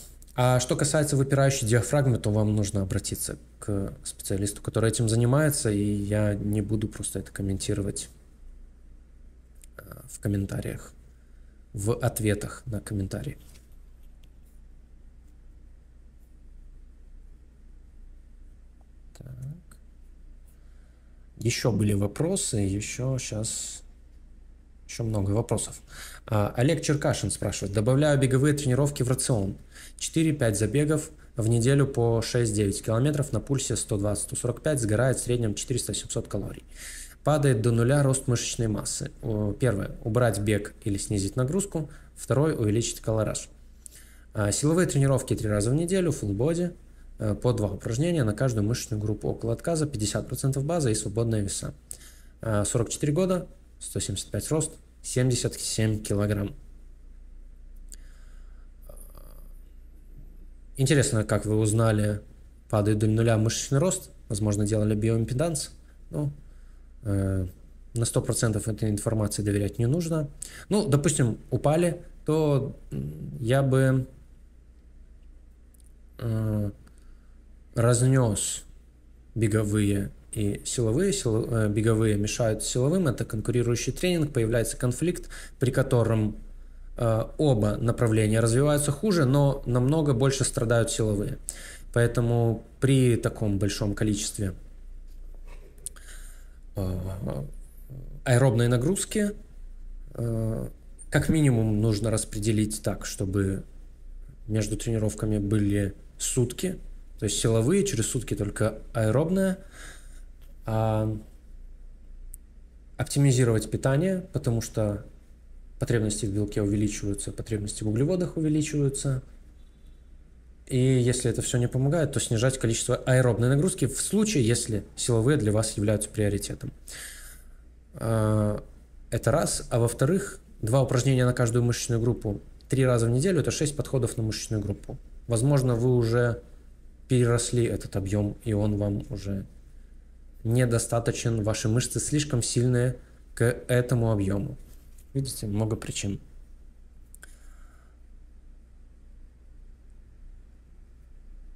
а что касается выпирающей диафрагмы, то вам нужно обратиться к специалисту, который этим занимается, и я не буду просто это комментировать э, в комментариях, в ответах на комментарии. Так. Еще были вопросы, еще сейчас еще много вопросов. А, Олег Черкашин спрашивает, добавляю беговые тренировки в рацион – 4-5 забегов в неделю по 6-9 километров на пульсе 120-145, сгорает в среднем 400-700 калорий. Падает до нуля рост мышечной массы. Первое – убрать бег или снизить нагрузку. Второе – увеличить колораж. А, силовые тренировки 3 раза в неделю, full body, э, по 2 упражнения на каждую мышечную группу около отказа, 50% база и свободные веса. 44 а, года, 175 рост, 77 килограмм. Интересно, как вы узнали, падает до нуля мышечный рост, возможно, делали биоимпеданс. Ну, э, на 100% этой информации доверять не нужно. Ну, допустим, упали, то я бы э, разнес беговые и силовые, сил, э, беговые мешают силовым, это конкурирующий тренинг, появляется конфликт, при котором Э, оба направления развиваются хуже, но намного больше страдают силовые. Поэтому при таком большом количестве э, аэробной нагрузки э, как минимум нужно распределить так, чтобы между тренировками были сутки, то есть силовые, через сутки только аэробная. А оптимизировать питание, потому что потребности в белке увеличиваются, потребности в углеводах увеличиваются. И если это все не помогает, то снижать количество аэробной нагрузки в случае, если силовые для вас являются приоритетом. А, это раз. А во-вторых, два упражнения на каждую мышечную группу три раза в неделю – это шесть подходов на мышечную группу. Возможно, вы уже переросли этот объем, и он вам уже недостаточен, ваши мышцы слишком сильные к этому объему. Видите, много причин.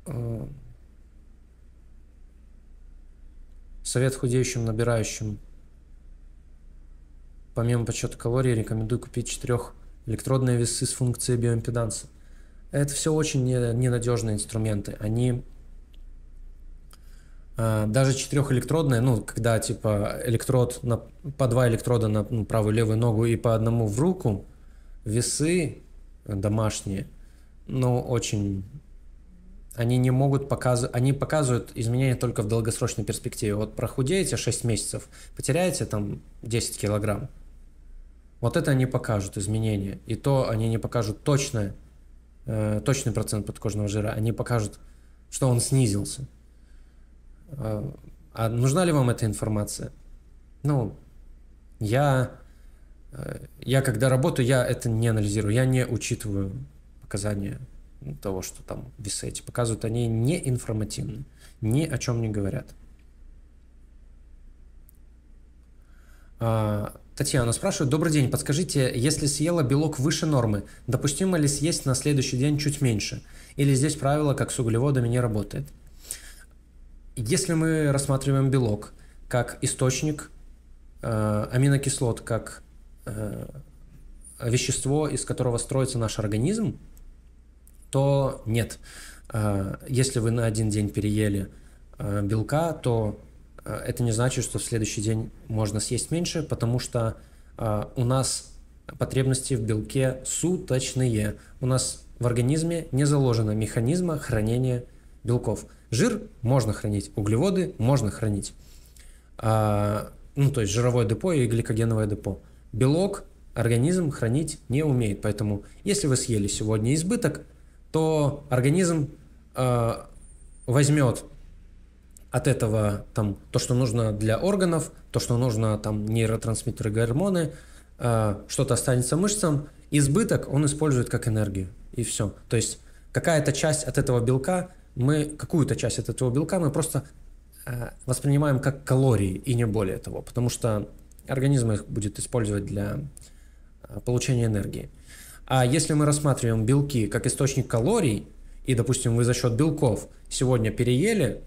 Э, совет худеющим, набирающим. Помимо подсчета калорий, рекомендую купить четырех электродные весы с функцией биоимпеданса. Это все очень ненадежные инструменты. Они Э, даже четырехэлектродная, ну, когда, типа, электрод, на, по два электрода на ну, правую левую ногу и по одному в руку, весы э, домашние, ну, очень... Они не могут показывать... Они показывают изменения только в долгосрочной перспективе. Вот прохудеете 6 месяцев, потеряете там 10 килограмм, вот это они покажут изменения. И то они не покажут точное, э, точный процент подкожного жира, они покажут, что он снизился. А, а нужна ли вам эта информация? Ну, я, э, я когда работаю, я это не анализирую, я не учитываю показания того, что там в висете показывают, они не информативны, ни о чем не говорят. А, Татьяна спрашивает, добрый день, подскажите, если съела белок выше нормы, допустимо ли съесть на следующий день чуть меньше? Или здесь правило, как с углеводами, не работает? Если мы рассматриваем белок как источник, э, аминокислот как э, вещество, из которого строится наш организм, то нет. Э, если вы на один день переели белка, то это не значит, что в следующий день можно съесть меньше, потому что у нас потребности в белке суточные. У нас в организме не заложено механизма хранения белков. Жир можно хранить, углеводы можно хранить. А, ну, то есть жировое депо и гликогеновое депо. Белок организм хранить не умеет, поэтому если вы съели сегодня избыток, то организм э, возьмет от этого там то, что нужно для органов, то, что нужно там нейротрансмиттеры, гормоны, э, что-то останется мышцам, избыток он использует как энергию и все. То есть какая-то часть от этого белка мы какую-то часть от этого белка мы просто э, воспринимаем как калории и не более того, потому что организм их будет использовать для э, получения энергии. А если мы рассматриваем белки как источник калорий, и, допустим, вы за счет белков сегодня переели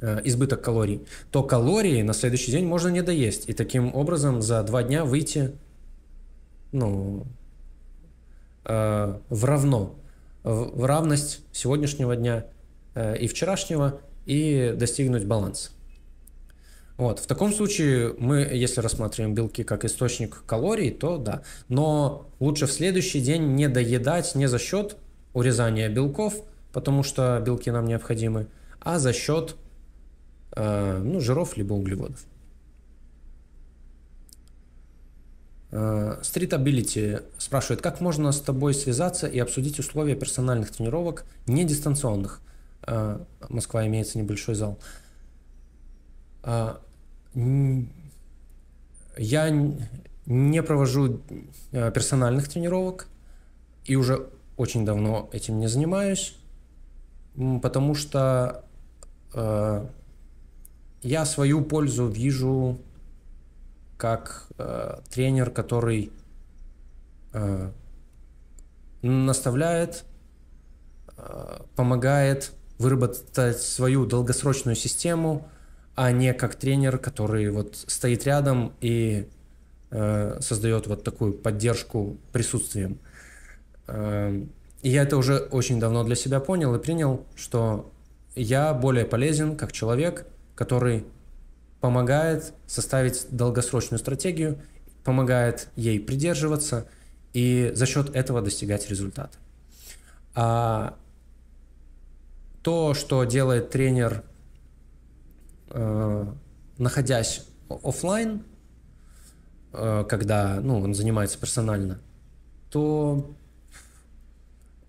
э, избыток калорий, то калории на следующий день можно не доесть. И таким образом за два дня выйти ну, э, в равно в равность сегодняшнего дня э, и вчерашнего и достигнуть баланса. Вот. В таком случае мы, если рассматриваем белки как источник калорий, то да. Но лучше в следующий день не доедать не за счет урезания белков, потому что белки нам необходимы, а за счет э, ну, жиров либо углеводов. Стритабилити э, спрашивает, как можно с тобой связаться и обсудить условия персональных тренировок, не дистанционных? Э, Москва имеется небольшой зал. Э, я не провожу персональных тренировок и уже очень давно этим не занимаюсь, потому что я свою пользу вижу как э, тренер, который э, наставляет, э, помогает выработать свою долгосрочную систему, а не как тренер, который вот стоит рядом и э, создает вот такую поддержку присутствием. Э, и я это уже очень давно для себя понял и принял, что я более полезен как человек, который помогает составить долгосрочную стратегию, помогает ей придерживаться и за счет этого достигать результата. А то, что делает тренер, э, находясь офлайн, э, когда ну, он занимается персонально, то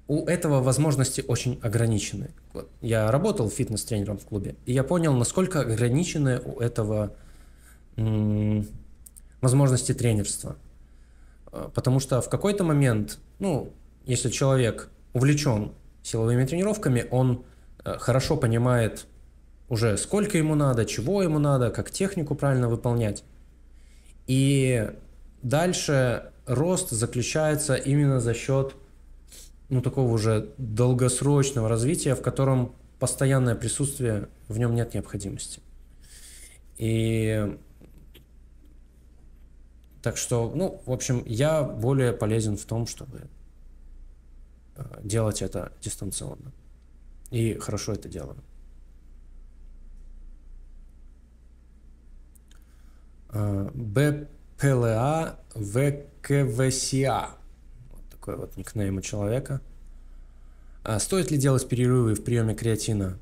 у этого возможности очень ограничены. Вот. Я работал фитнес-тренером в клубе, и я понял, насколько ограничены у этого возможности тренерства. А, потому что в какой-то момент, ну, если человек увлечен силовыми тренировками, он э, хорошо понимает уже сколько ему надо, чего ему надо, как технику правильно выполнять. И дальше рост заключается именно за счет ну, такого уже долгосрочного развития, в котором постоянное присутствие, в нем нет необходимости. И так что, ну, в общем, я более полезен в том, чтобы э, делать это дистанционно. И хорошо это делаю. Э, БПЛА ВКВСИА такой вот никнейм у человека. А стоит ли делать перерывы в приеме креатина?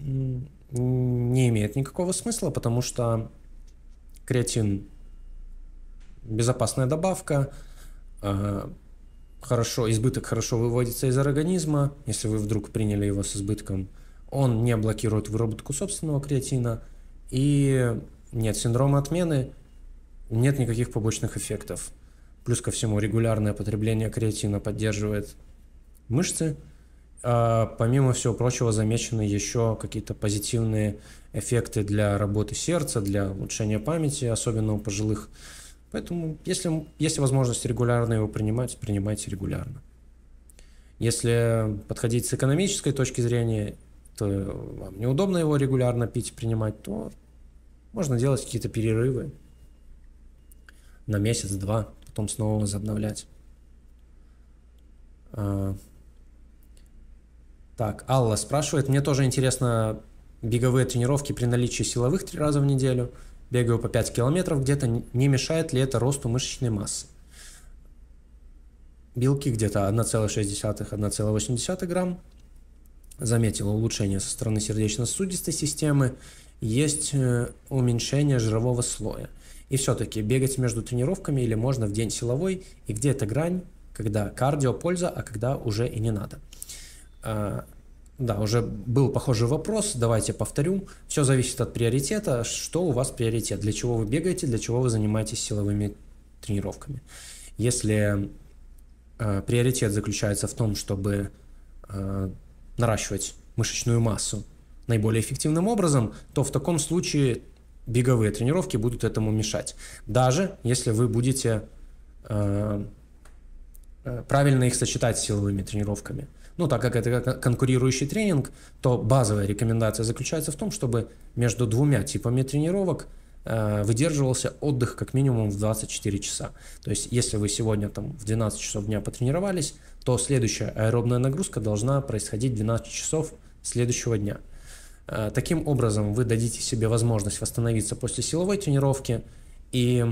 Не имеет никакого смысла, потому что креатин безопасная добавка, а, хорошо, избыток хорошо выводится из организма, если вы вдруг приняли его с избытком, он не блокирует выработку собственного креатина, и нет синдрома отмены, нет никаких побочных эффектов – Плюс ко всему регулярное потребление креатина поддерживает мышцы. А, помимо всего прочего замечены еще какие-то позитивные эффекты для работы сердца, для улучшения памяти, особенно у пожилых. Поэтому, если есть возможность регулярно его принимать, принимайте регулярно. Если подходить с экономической точки зрения, то вам неудобно его регулярно пить, принимать, то можно делать какие-то перерывы на месяц-два потом снова возобновлять. А, так, Алла спрашивает, мне тоже интересно беговые тренировки при наличии силовых три раза в неделю, бегаю по 5 километров где-то, не мешает ли это росту мышечной массы? Белки где-то 1,6-1,8 грамм. Заметила улучшение со стороны сердечно-сосудистой системы. Есть э, уменьшение жирового слоя. И все-таки бегать между тренировками или можно в день силовой, и где эта грань, когда кардио польза, а когда уже и не надо. А, да, уже был похожий вопрос, давайте повторю. Все зависит от приоритета, что у вас приоритет, для чего вы бегаете, для чего вы занимаетесь силовыми тренировками. Если э, приоритет заключается в том, чтобы э, наращивать мышечную массу наиболее эффективным образом, то в таком случае беговые тренировки будут этому мешать. Даже если вы будете э, э, правильно их сочетать с силовыми тренировками. Ну, так как это конкурирующий тренинг, то базовая рекомендация заключается в том, чтобы между двумя типами тренировок э, выдерживался отдых как минимум в 24 часа. То есть, если вы сегодня там в 12 часов дня потренировались, то следующая аэробная нагрузка должна происходить 12 часов следующего дня – Э, таким образом, вы дадите себе возможность восстановиться после силовой тренировки, и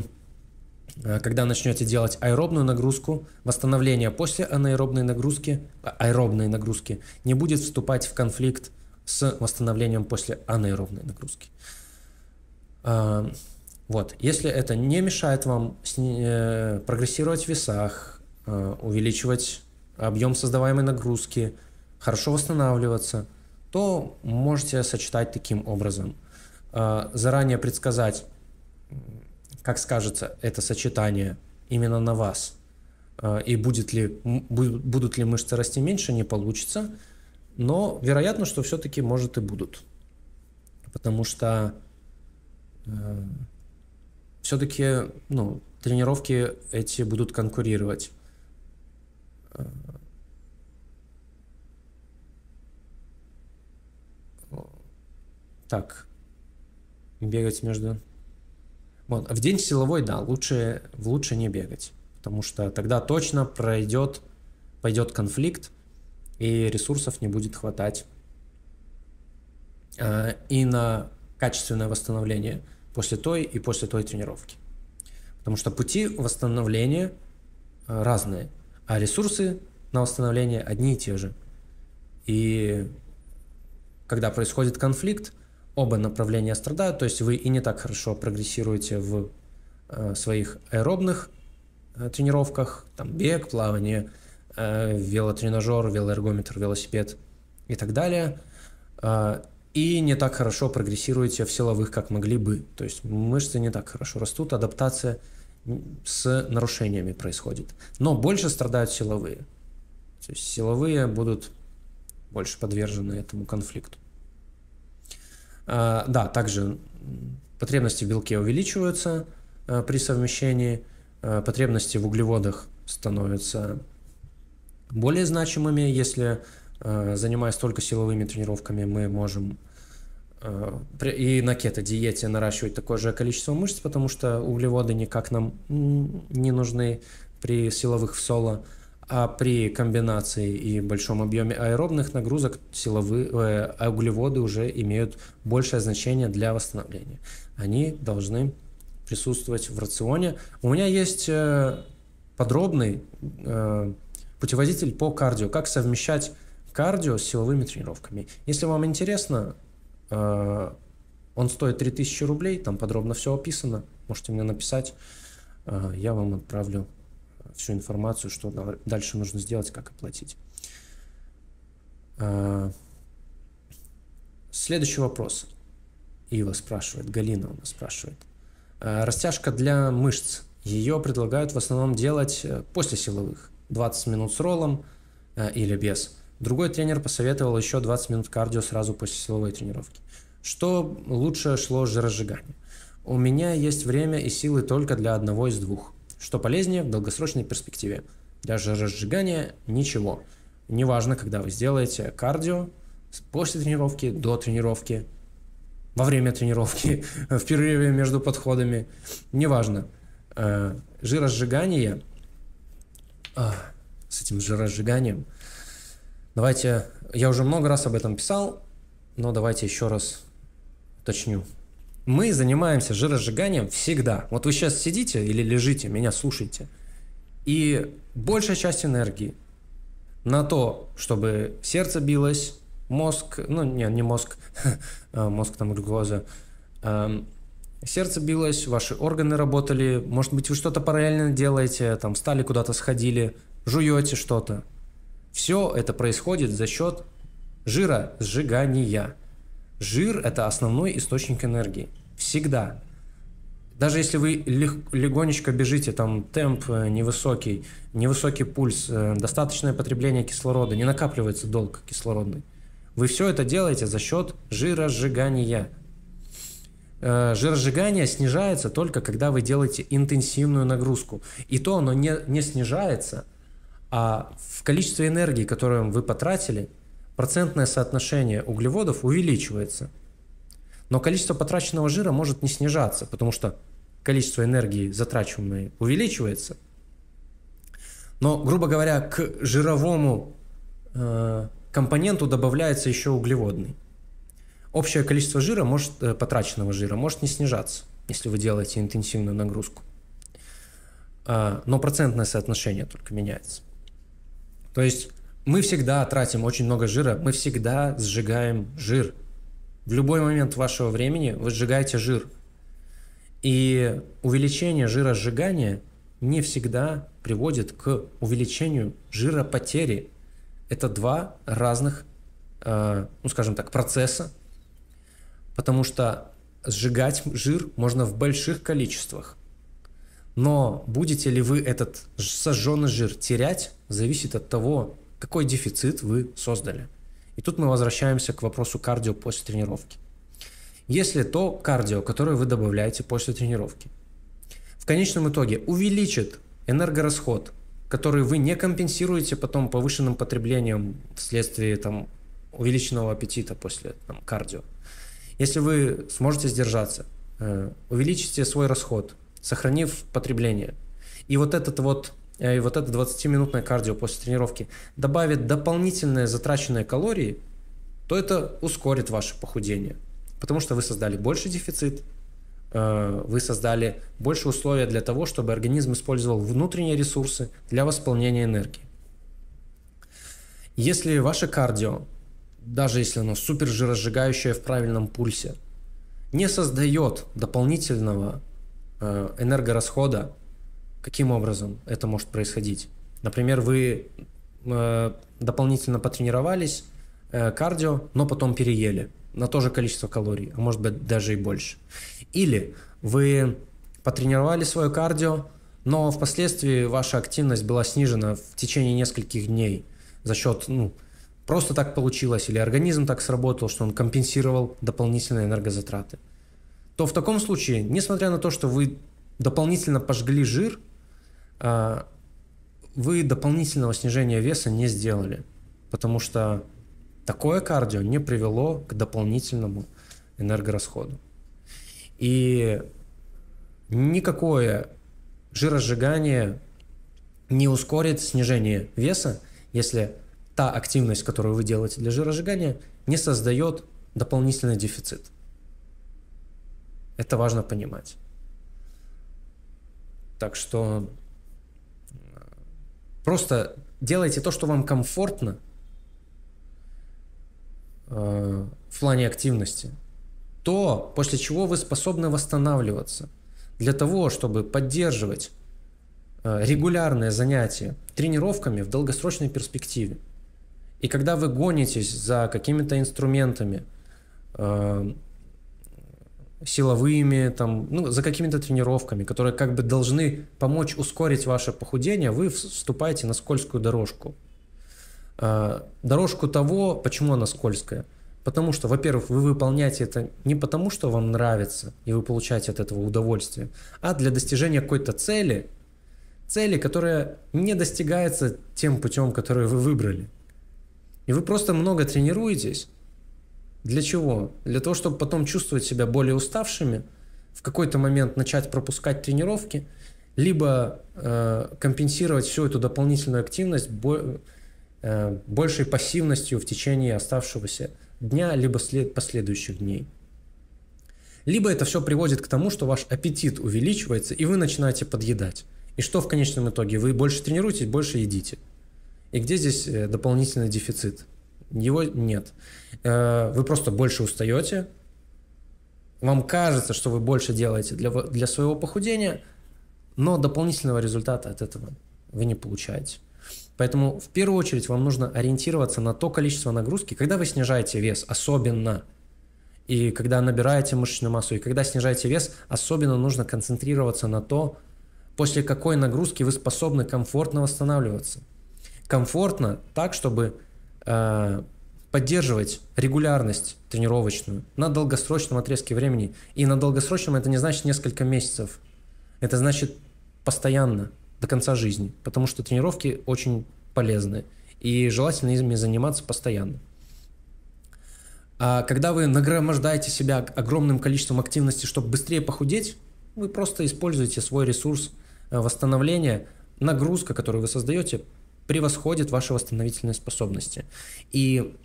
э, когда начнете делать аэробную нагрузку, восстановление после анаэробной нагрузки, э, аэробной нагрузки не будет вступать в конфликт с восстановлением после анаэробной нагрузки. Вот. Если это не мешает вам прогрессировать в весах, увеличивать объем создаваемой нагрузки, хорошо восстанавливаться – то можете сочетать таким образом. А, заранее предсказать, как скажется это сочетание именно на вас, а, и будет ли, будут ли мышцы расти меньше, не получится, но вероятно, что все-таки может и будут. Потому что э, все-таки ну, тренировки эти будут конкурировать. А, так бегать между... Вот, в день силовой, да, лучше, в лучше не бегать, потому что тогда точно пройдет, пойдет конфликт, и ресурсов не будет хватать э, и на качественное восстановление после той и после той тренировки. Потому что пути восстановления а, разные, а ресурсы на восстановление одни и те же. И когда происходит конфликт, оба направления страдают, то есть вы и не так хорошо прогрессируете в э, своих аэробных э, тренировках, там бег, плавание, э, велотренажер, велоэргометр, велосипед и так далее, и не так хорошо прогрессируете в силовых, как могли бы, то есть мышцы не так хорошо растут, адаптация с нарушениями происходит, но больше страдают силовые, то есть силовые будут больше подвержены этому конфликту. Э, да, также потребности в белке увеличиваются э, при совмещении, э, потребности в углеводах становятся более значимыми, если занимаясь только силовыми тренировками, мы можем и на кето-диете наращивать такое же количество мышц, потому что углеводы никак нам не нужны при силовых в соло а при комбинации и большом объеме аэробных нагрузок силовые э, углеводы уже имеют большее значение для восстановления. Они должны присутствовать в рационе. У меня есть э, подробный э, путеводитель по кардио, как совмещать кардио с силовыми тренировками. Если вам интересно, э, он стоит 3000 рублей, там подробно все описано, можете мне написать, э, я вам отправлю всю информацию, что дальше нужно сделать, как оплатить. А, следующий вопрос. Ива спрашивает, Галина у нас спрашивает. А, растяжка для мышц. Ее предлагают в основном делать э, после силовых. 20 минут с роллом э, или без. Другой тренер посоветовал еще 20 минут кардио сразу после силовой тренировки. Что лучше шло жиросжигание? У меня есть время и силы только для одного из двух. Что полезнее в долгосрочной перспективе. Даже разжигание – ничего. Неважно, когда вы сделаете кардио, после тренировки, до тренировки, во время тренировки, [laughs] в перерыве между подходами, неважно. Э, жиросжигание, а, с этим жиросжиганием, давайте, я уже много раз об этом писал, но давайте еще раз уточню. Мы занимаемся жиросжиганием всегда. Вот вы сейчас сидите или лежите, меня слушаете. И большая часть энергии на то, чтобы сердце билось, мозг, ну не, не мозг, [laughs] а, мозг там глюкоза, эм, сердце билось, ваши органы работали, может быть, вы что-то параллельно делаете, там, встали куда-то, сходили, жуете что-то. Все это происходит за счет жира сжигания. Жир – это основной источник энергии. Всегда. Даже если вы легонечко бежите, там темп э, невысокий, невысокий пульс, э, достаточное потребление кислорода, не накапливается долг кислородный. Вы все это делаете за счет жиросжигания. Э, жиросжигание снижается только, когда вы делаете интенсивную нагрузку. И то оно не, не снижается, а в количестве энергии, которую вы потратили – процентное соотношение углеводов увеличивается, но количество потраченного жира может не снижаться, потому что количество энергии затрачиваемой увеличивается. Но, грубо говоря, к жировому э, компоненту добавляется еще углеводный. Общее количество жира может, э, потраченного жира может не снижаться, если вы делаете интенсивную нагрузку. Э, но процентное соотношение только меняется. То есть мы всегда тратим очень много жира, мы всегда сжигаем жир. В любой момент вашего времени вы сжигаете жир. И увеличение жиросжигания не всегда приводит к увеличению жиропотери. Это два разных, э, ну скажем так, процесса, потому что сжигать жир можно в больших количествах. Но будете ли вы этот сожженный жир терять, зависит от того, какой дефицит вы создали. И тут мы возвращаемся к вопросу кардио после тренировки. Если то кардио, которое вы добавляете после тренировки, в конечном итоге увеличит энергорасход, который вы не компенсируете потом повышенным потреблением вследствие там, увеличенного аппетита после там, кардио. Если вы сможете сдержаться, э, увеличите свой расход, сохранив потребление. И вот этот вот Э, и вот это 20-минутное кардио после тренировки добавит дополнительные затраченные калории, то это ускорит ваше похудение. Потому что вы создали больше дефицит, э, вы создали больше условия для того, чтобы организм использовал внутренние ресурсы для восполнения энергии. Если ваше кардио, даже если оно супер жиросжигающее в правильном пульсе, не создает дополнительного э, энергорасхода Каким образом это может происходить? Например, вы э, дополнительно потренировались, э, кардио, но потом переели на то же количество калорий, а может быть даже и больше. Или вы потренировали свое кардио, но впоследствии ваша активность была снижена в течение нескольких дней за счет, ну, просто так получилось, или организм так сработал, что он компенсировал дополнительные энергозатраты, то в таком случае, несмотря на то, что вы дополнительно пожгли жир, а, вы дополнительного снижения веса не сделали, потому что такое кардио не привело к дополнительному энергорасходу. И никакое жиросжигание не ускорит снижение веса, если та активность, которую вы делаете для жиросжигания, не создает дополнительный дефицит. Это важно понимать. Так что э, просто делайте то, что вам комфортно э, в плане активности. То, после чего вы способны восстанавливаться. Для того, чтобы поддерживать э, регулярное занятие тренировками в долгосрочной перспективе. И когда вы гонитесь за какими-то инструментами, э, силовыми, там, ну, за какими-то тренировками, которые как бы должны помочь ускорить ваше похудение, вы вступаете на скользкую дорожку. А, дорожку того, почему она скользкая. Потому что, во-первых, вы выполняете это не потому, что вам нравится, и вы получаете от этого удовольствие, а для достижения какой-то цели, цели, которая не достигается тем путем, который вы выбрали. И вы просто много тренируетесь, для чего? Для того, чтобы потом чувствовать себя более уставшими, в какой-то момент начать пропускать тренировки, либо э, компенсировать всю эту дополнительную активность бо э, большей пассивностью в течение оставшегося дня, либо след последующих дней. Либо это все приводит к тому, что ваш аппетит увеличивается, и вы начинаете подъедать. И что в конечном итоге? Вы больше тренируетесь, больше едите. И где здесь э, дополнительный дефицит? Его нет. Э, вы просто больше устаете. Вам кажется, что вы больше делаете для, для своего похудения, но дополнительного результата от этого вы не получаете. Поэтому в первую очередь вам нужно ориентироваться на то количество нагрузки, когда вы снижаете вес, особенно, и когда набираете мышечную массу, и когда снижаете вес, особенно нужно концентрироваться на то, после какой нагрузки вы способны комфортно восстанавливаться. Комфортно так, чтобы Э, поддерживать регулярность тренировочную на долгосрочном отрезке времени. И на долгосрочном это не значит несколько месяцев. Это значит постоянно, до конца жизни. Потому что тренировки очень полезны. И желательно ими заниматься постоянно. А когда вы нагромождаете себя огромным количеством активности, чтобы быстрее похудеть, вы просто используете свой ресурс э, восстановления, нагрузка, которую вы создаете, превосходит ваши восстановительные способности. И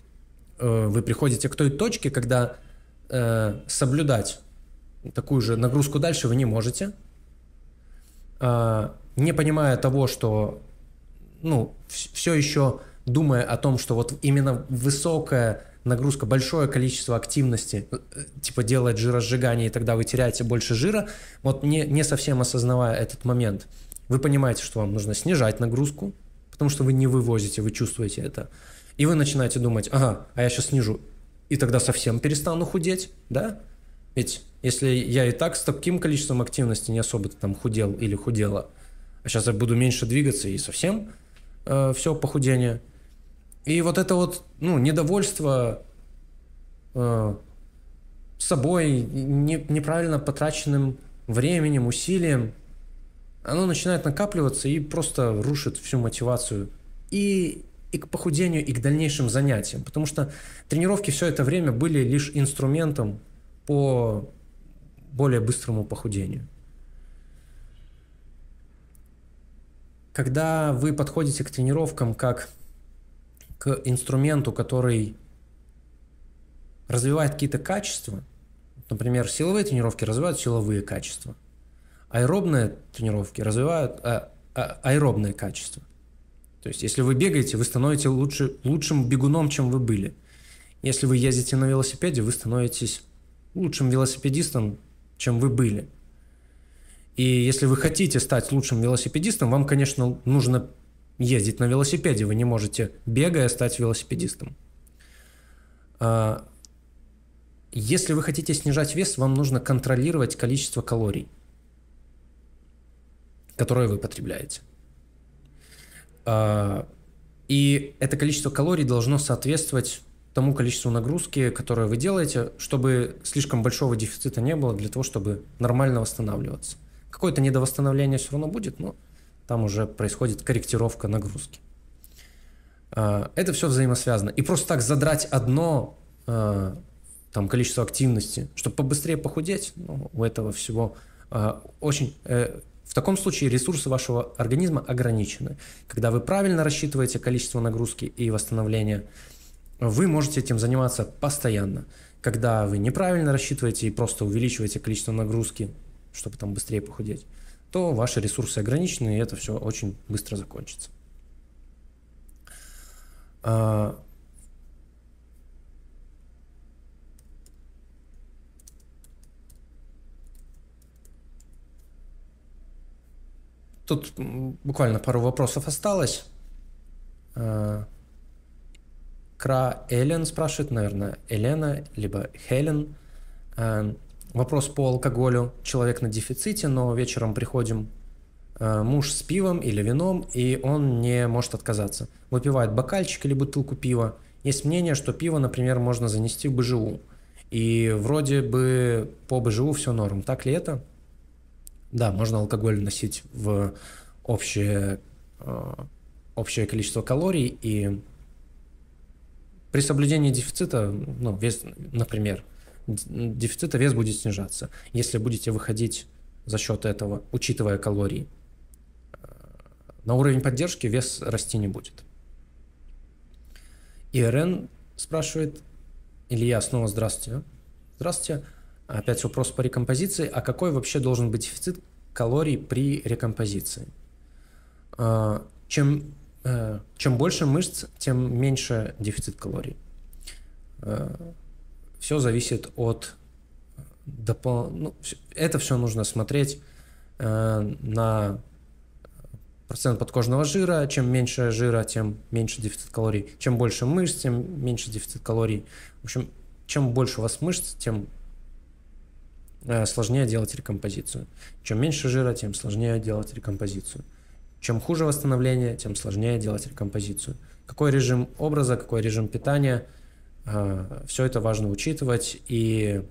э, вы приходите к той точке, когда э, соблюдать такую же нагрузку дальше вы не можете, э, не понимая того, что, ну, все еще думая о том, что вот именно высокая нагрузка, большое количество активности, э, типа делает жиросжигание, и тогда вы теряете больше жира, вот не, не совсем осознавая этот момент, вы понимаете, что вам нужно снижать нагрузку, потому что вы не вывозите, вы чувствуете это. И вы начинаете думать, ага, а я сейчас снижу, и тогда совсем перестану худеть, да? Ведь если я и так с таким количеством активности не особо там худел или худела, а сейчас я буду меньше двигаться и совсем э, все похудение. И вот это вот ну, недовольство э, собой, не, неправильно потраченным временем, усилием, оно начинает накапливаться и просто рушит всю мотивацию и, и к похудению, и к дальнейшим занятиям. Потому что тренировки все это время были лишь инструментом по более быстрому похудению. Когда вы подходите к тренировкам как к инструменту, который развивает какие-то качества, например, силовые тренировки развивают силовые качества – аэробные тренировки развивают а, а, аэробные качества. То есть, если вы бегаете, вы становитесь лучше, лучшим бегуном, чем вы были. Если вы ездите на велосипеде, вы становитесь лучшим велосипедистом, чем вы были. И если вы хотите стать лучшим велосипедистом, вам, конечно, нужно ездить на велосипеде. Вы не можете, бегая, стать велосипедистом. А, если вы хотите снижать вес, вам нужно контролировать количество калорий – которое вы потребляете. А, и это количество калорий должно соответствовать тому количеству нагрузки, которое вы делаете, чтобы слишком большого дефицита не было для того, чтобы нормально восстанавливаться. Какое-то недовосстановление все равно будет, но там уже происходит корректировка нагрузки. А, это все взаимосвязано. И просто так задрать одно а, там количество активности, чтобы побыстрее похудеть, ну, у этого всего очень э, в таком случае ресурсы вашего организма ограничены. Когда вы правильно рассчитываете количество нагрузки и восстановления, вы можете этим заниматься постоянно. Когда вы неправильно рассчитываете и просто увеличиваете количество нагрузки, чтобы там быстрее похудеть, то ваши ресурсы ограничены, и это все очень быстро закончится. А, Тут буквально пару вопросов осталось. Э, Кра Элен спрашивает, наверное, Елена, либо Хелен. Э, вопрос по алкоголю. Человек на дефиците, но вечером приходим э, муж с пивом или вином, и он не может отказаться. Выпивает бокальчик или бутылку пива. Есть мнение, что пиво, например, можно занести в БЖУ. И вроде бы по БЖУ все норм. Так ли это? Да, можно алкоголь носить в общее, э, общее количество калорий, и при соблюдении дефицита, ну, вес, например, дефицита вес будет снижаться. Если будете выходить за счет этого, учитывая калории, э, на уровень поддержки вес расти не будет. И РН спрашивает, Илья, снова здравствуйте. Здравствуйте. Опять вопрос по рекомпозиции. А какой вообще должен быть дефицит калорий при рекомпозиции? А, чем, э, чем больше мышц, тем меньше дефицит калорий. Э, все зависит от... Э, допол... Ну, это все нужно смотреть на процент подкожного жира. Чем меньше жира, тем меньше дефицит калорий. Чем больше мышц, тем меньше дефицит калорий. В общем, чем больше у вас мышц, тем Э, сложнее делать рекомпозицию. Чем меньше жира, тем сложнее делать рекомпозицию. Чем хуже восстановление, тем сложнее делать рекомпозицию. Какой режим образа, какой режим питания, э, все это важно учитывать. И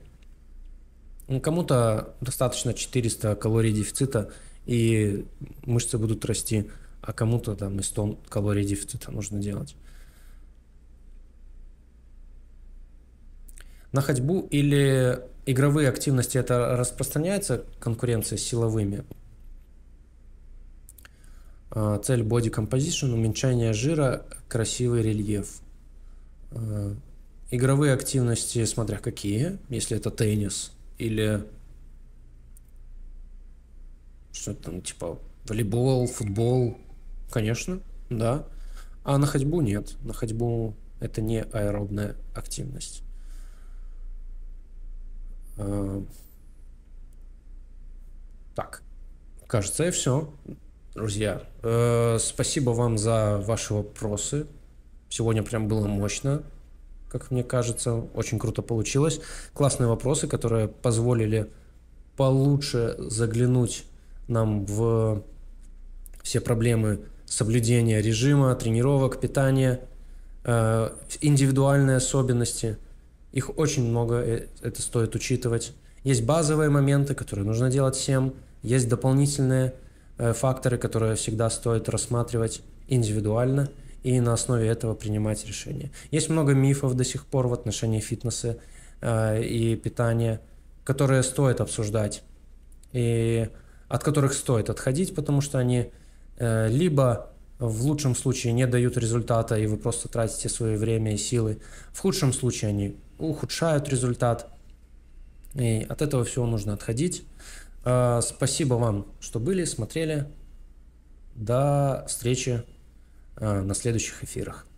ну, кому-то достаточно 400 калорий дефицита, и мышцы будут расти, а кому-то там и 100 калорий дефицита нужно делать. На ходьбу или игровые активности это распространяется конкуренция с силовыми? А, цель body composition – уменьшение жира, красивый рельеф. А, игровые активности, смотря какие, если это теннис или что то там, типа волейбол, футбол, конечно, да. А на ходьбу нет. На ходьбу это не аэробная активность. Э, так, кажется, и все. Друзья, э, спасибо вам за ваши вопросы. Сегодня прям было мощно, как мне кажется. Очень круто получилось. Классные вопросы, которые позволили получше заглянуть нам в все проблемы соблюдения режима, тренировок, питания, э, индивидуальные особенности – их очень много, э, это стоит учитывать. Есть базовые моменты, которые нужно делать всем. Есть дополнительные э, факторы, которые всегда стоит рассматривать индивидуально и на основе этого принимать решения. Есть много мифов до сих пор в отношении фитнеса э, и питания, которые стоит обсуждать и от которых стоит отходить, потому что они либо в лучшем случае не дают результата, и вы просто тратите свое время и силы. В худшем случае они ухудшают результат. И от этого всего нужно отходить. А, спасибо вам, что были, смотрели. До встречи а, на следующих эфирах.